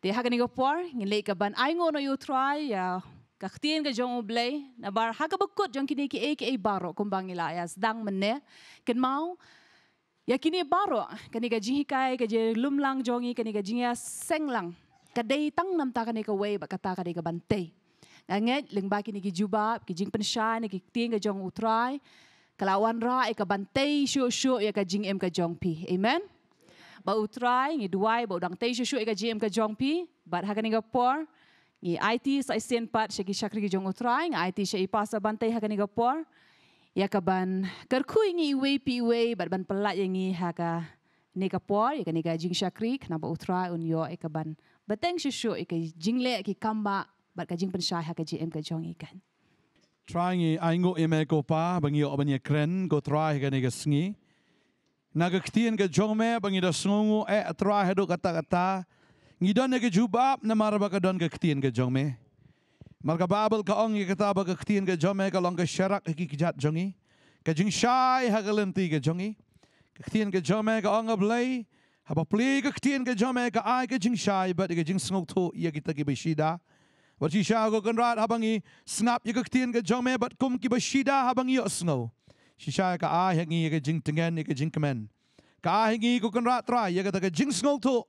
Te hagani ke por ngin lek ke ban ai ngono yo try ya. Kaktien ke jong oble na bar haga bekut jong kini ki ek ek baro kum bangila ya sedang mene ken mau. Ya kini baro, kini jihikai gajih lumlang jongi, kini gajihnya senglang kadai tang nam ta kanai way ba kata kanai ka bantai nganget leng baki ni ki juba ki jing pen shine ki ting ka jong utrai Kalawan ra e ka bantai syu syu ya e ka jing em ka jong pi amen ba utrai ni duai ba dang tai syu syu e ka jing em ka jong pi bat ha kanai por ni it sa sen pat shaki shakri ki jong utrai ni it she ipasa bantai ha kanai por ya ka ban karku ingi way pi way bat ban pelat yang ni ha ka Nega por, ikan ya nega jing syakri, kenapa utra unyo ikan e ban Batang shushu ike jingle ki kamba bat ka jing pensha ha ka jm ka jong ikan. Try ngi aingo email ko pa bangi obani kren go try ga ni ga singi. Na ga ktien ga jong me bangi da sungu e eh, try ha do kata kata. Ngi don ga jubab na marba ka don ga ktien ga jong me. Marga babel ka ong ga ta ba ga ktien ga jong me ga long ga sharak ki jat jongi. Ka jing shai ha ga lenti ga jongi. Ktien ga jong me ga ong ablai. blai. Apa play ke tin eh, ke jom eka ai ke jing shai bet ke jing sengok tu ya kita ke bersida. Eh, Berci shai aku kan rat habangi snap ya ke tin ke jom eka bet kum ke bersida habangi yuk sengok. Si shai ke ai hengi ia ke jing tengen ya ke jing kemen. Ka ai hengi aku kan rat try ia kata ke jing sengok tu.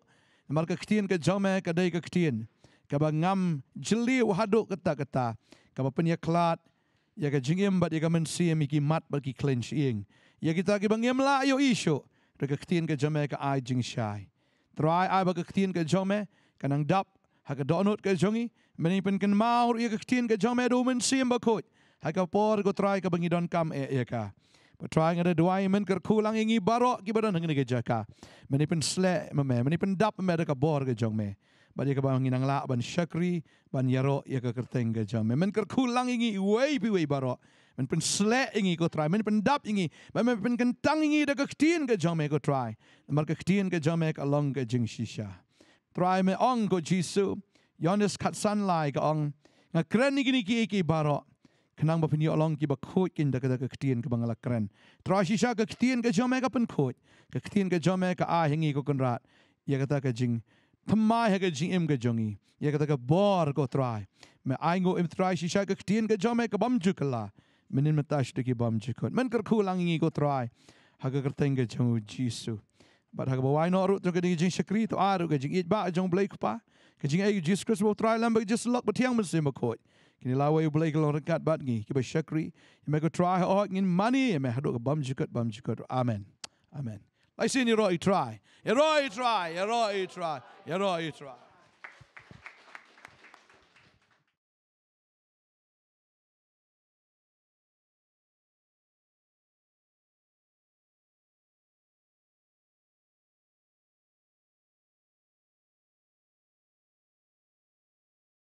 Mal ke tin ke jom eka eh, day ke tin. Kaba ngam jeli wahaduk kata kata. Kaba penya klat, ya ke jing imbat ia ke mensi ia miki mat berki clench ing. Ya kita ke la yo isu rega ktien ga jome ga ai jing shai trai ai ba ga ktien ga jome kanang dap ha ga donut ga jongi meni pen ken maur ye ga ktien ga jome do men sim ba ko ha ga por go trai ga bangi don kam e e ka ba trai ga do ai men ker kulang ingi baro ki badan ngi ga jaka meni pen sle ma me meni pen dap me ga por ga jong me ba ye ga ba ngi nang la ban syakri ban yaro ye ga kerteng ga jong me men ker kulang ingi wei bi wei baro มันเป็นสเลอย่างนี้ก็ทรายมันเป็นดับอย่างนี้แต่มันเป็นกันตั้งอย่างนี้เด็กก็เตียนก็จอมเอกก็ทรายแต่มันก็เตียนก็จอมเอกอลองก็จึงชิชาทรายเมื่อองค์ก็จิสุยอนัสขัดสันลายก็องงาเครนนี่กินกี่กี่บาร์อ่ะขณะบัพนีอลองกี่บักโคดกินเด็กเด็กก็เตียนก็บังละเครนทรายชิชาก็เตียนก็จอมเอกก็เป็นโคดก็เตียนก็จอมเอกก็อาอย่างนี้ก็คนรัดอยากจะก็จึงทำไมเหกจิงเอ็มกจงีอยากจะก็บอร์ก็ทรายเมื่อไอ้งูเอ็มทรายชิชาก็เตียนก็จอมเอกก็บัมจุกละ menin matash de gibam jikot men ker kulang ngi go try haga ker tenge jung jisu but haga ba why not ru to gedi jing shakri to aru ge jing ba jong blake pa ke jing ai jisu kris will try lamba just luck but yang mesim ko kini la wayu blake lor kat bat ngi ke ba shakri me go try ho ngin mani me hado ga bam jikot bam jikot amen amen i see you try you try you try you try you try